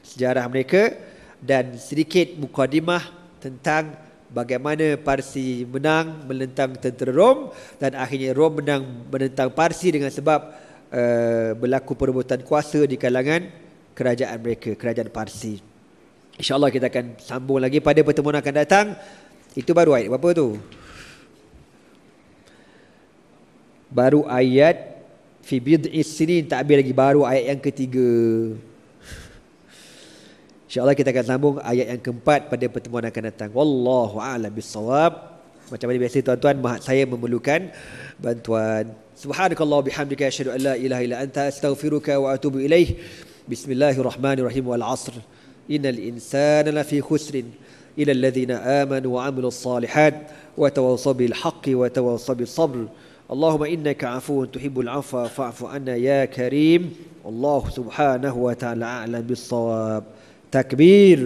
sejarah mereka dan sedikit mukadimah tentang bagaimana Parsi menang menentang tentera Rom dan akhirnya Rom menang menentang Parsi dengan sebab uh, berlaku perebutan kuasa di kalangan kerajaan mereka, kerajaan Parsi. InsyaAllah kita akan sambung lagi pada pertemuan akan datang. Itu baru ayat berapa tu? Baru ayat fi bid'is tak habis lagi baru ayat yang ketiga. InsyaAllah kita akan sambung ayat yang keempat pada pertemuan akan datang. Wallahu a'lam bisawab. Macam mana biasa tuan-tuan, saya memerlukan bantuan. Subhanakallah bihamdika asyhadu an la ilaha illa anta astaghfiruka wa atubu ilaih. Bismillahirrahmanirrahim wal asr. Innal insana lafi khusrin illa alladhina amanu wa amilu salihat wa tawasabi alhaqi wa tawasabi sabr. Allahumma innaka afuun tuhibbul afa fa'fu anna ya karim. Allah subhanahu wa ta'ala a'lam bisawab. Takbir.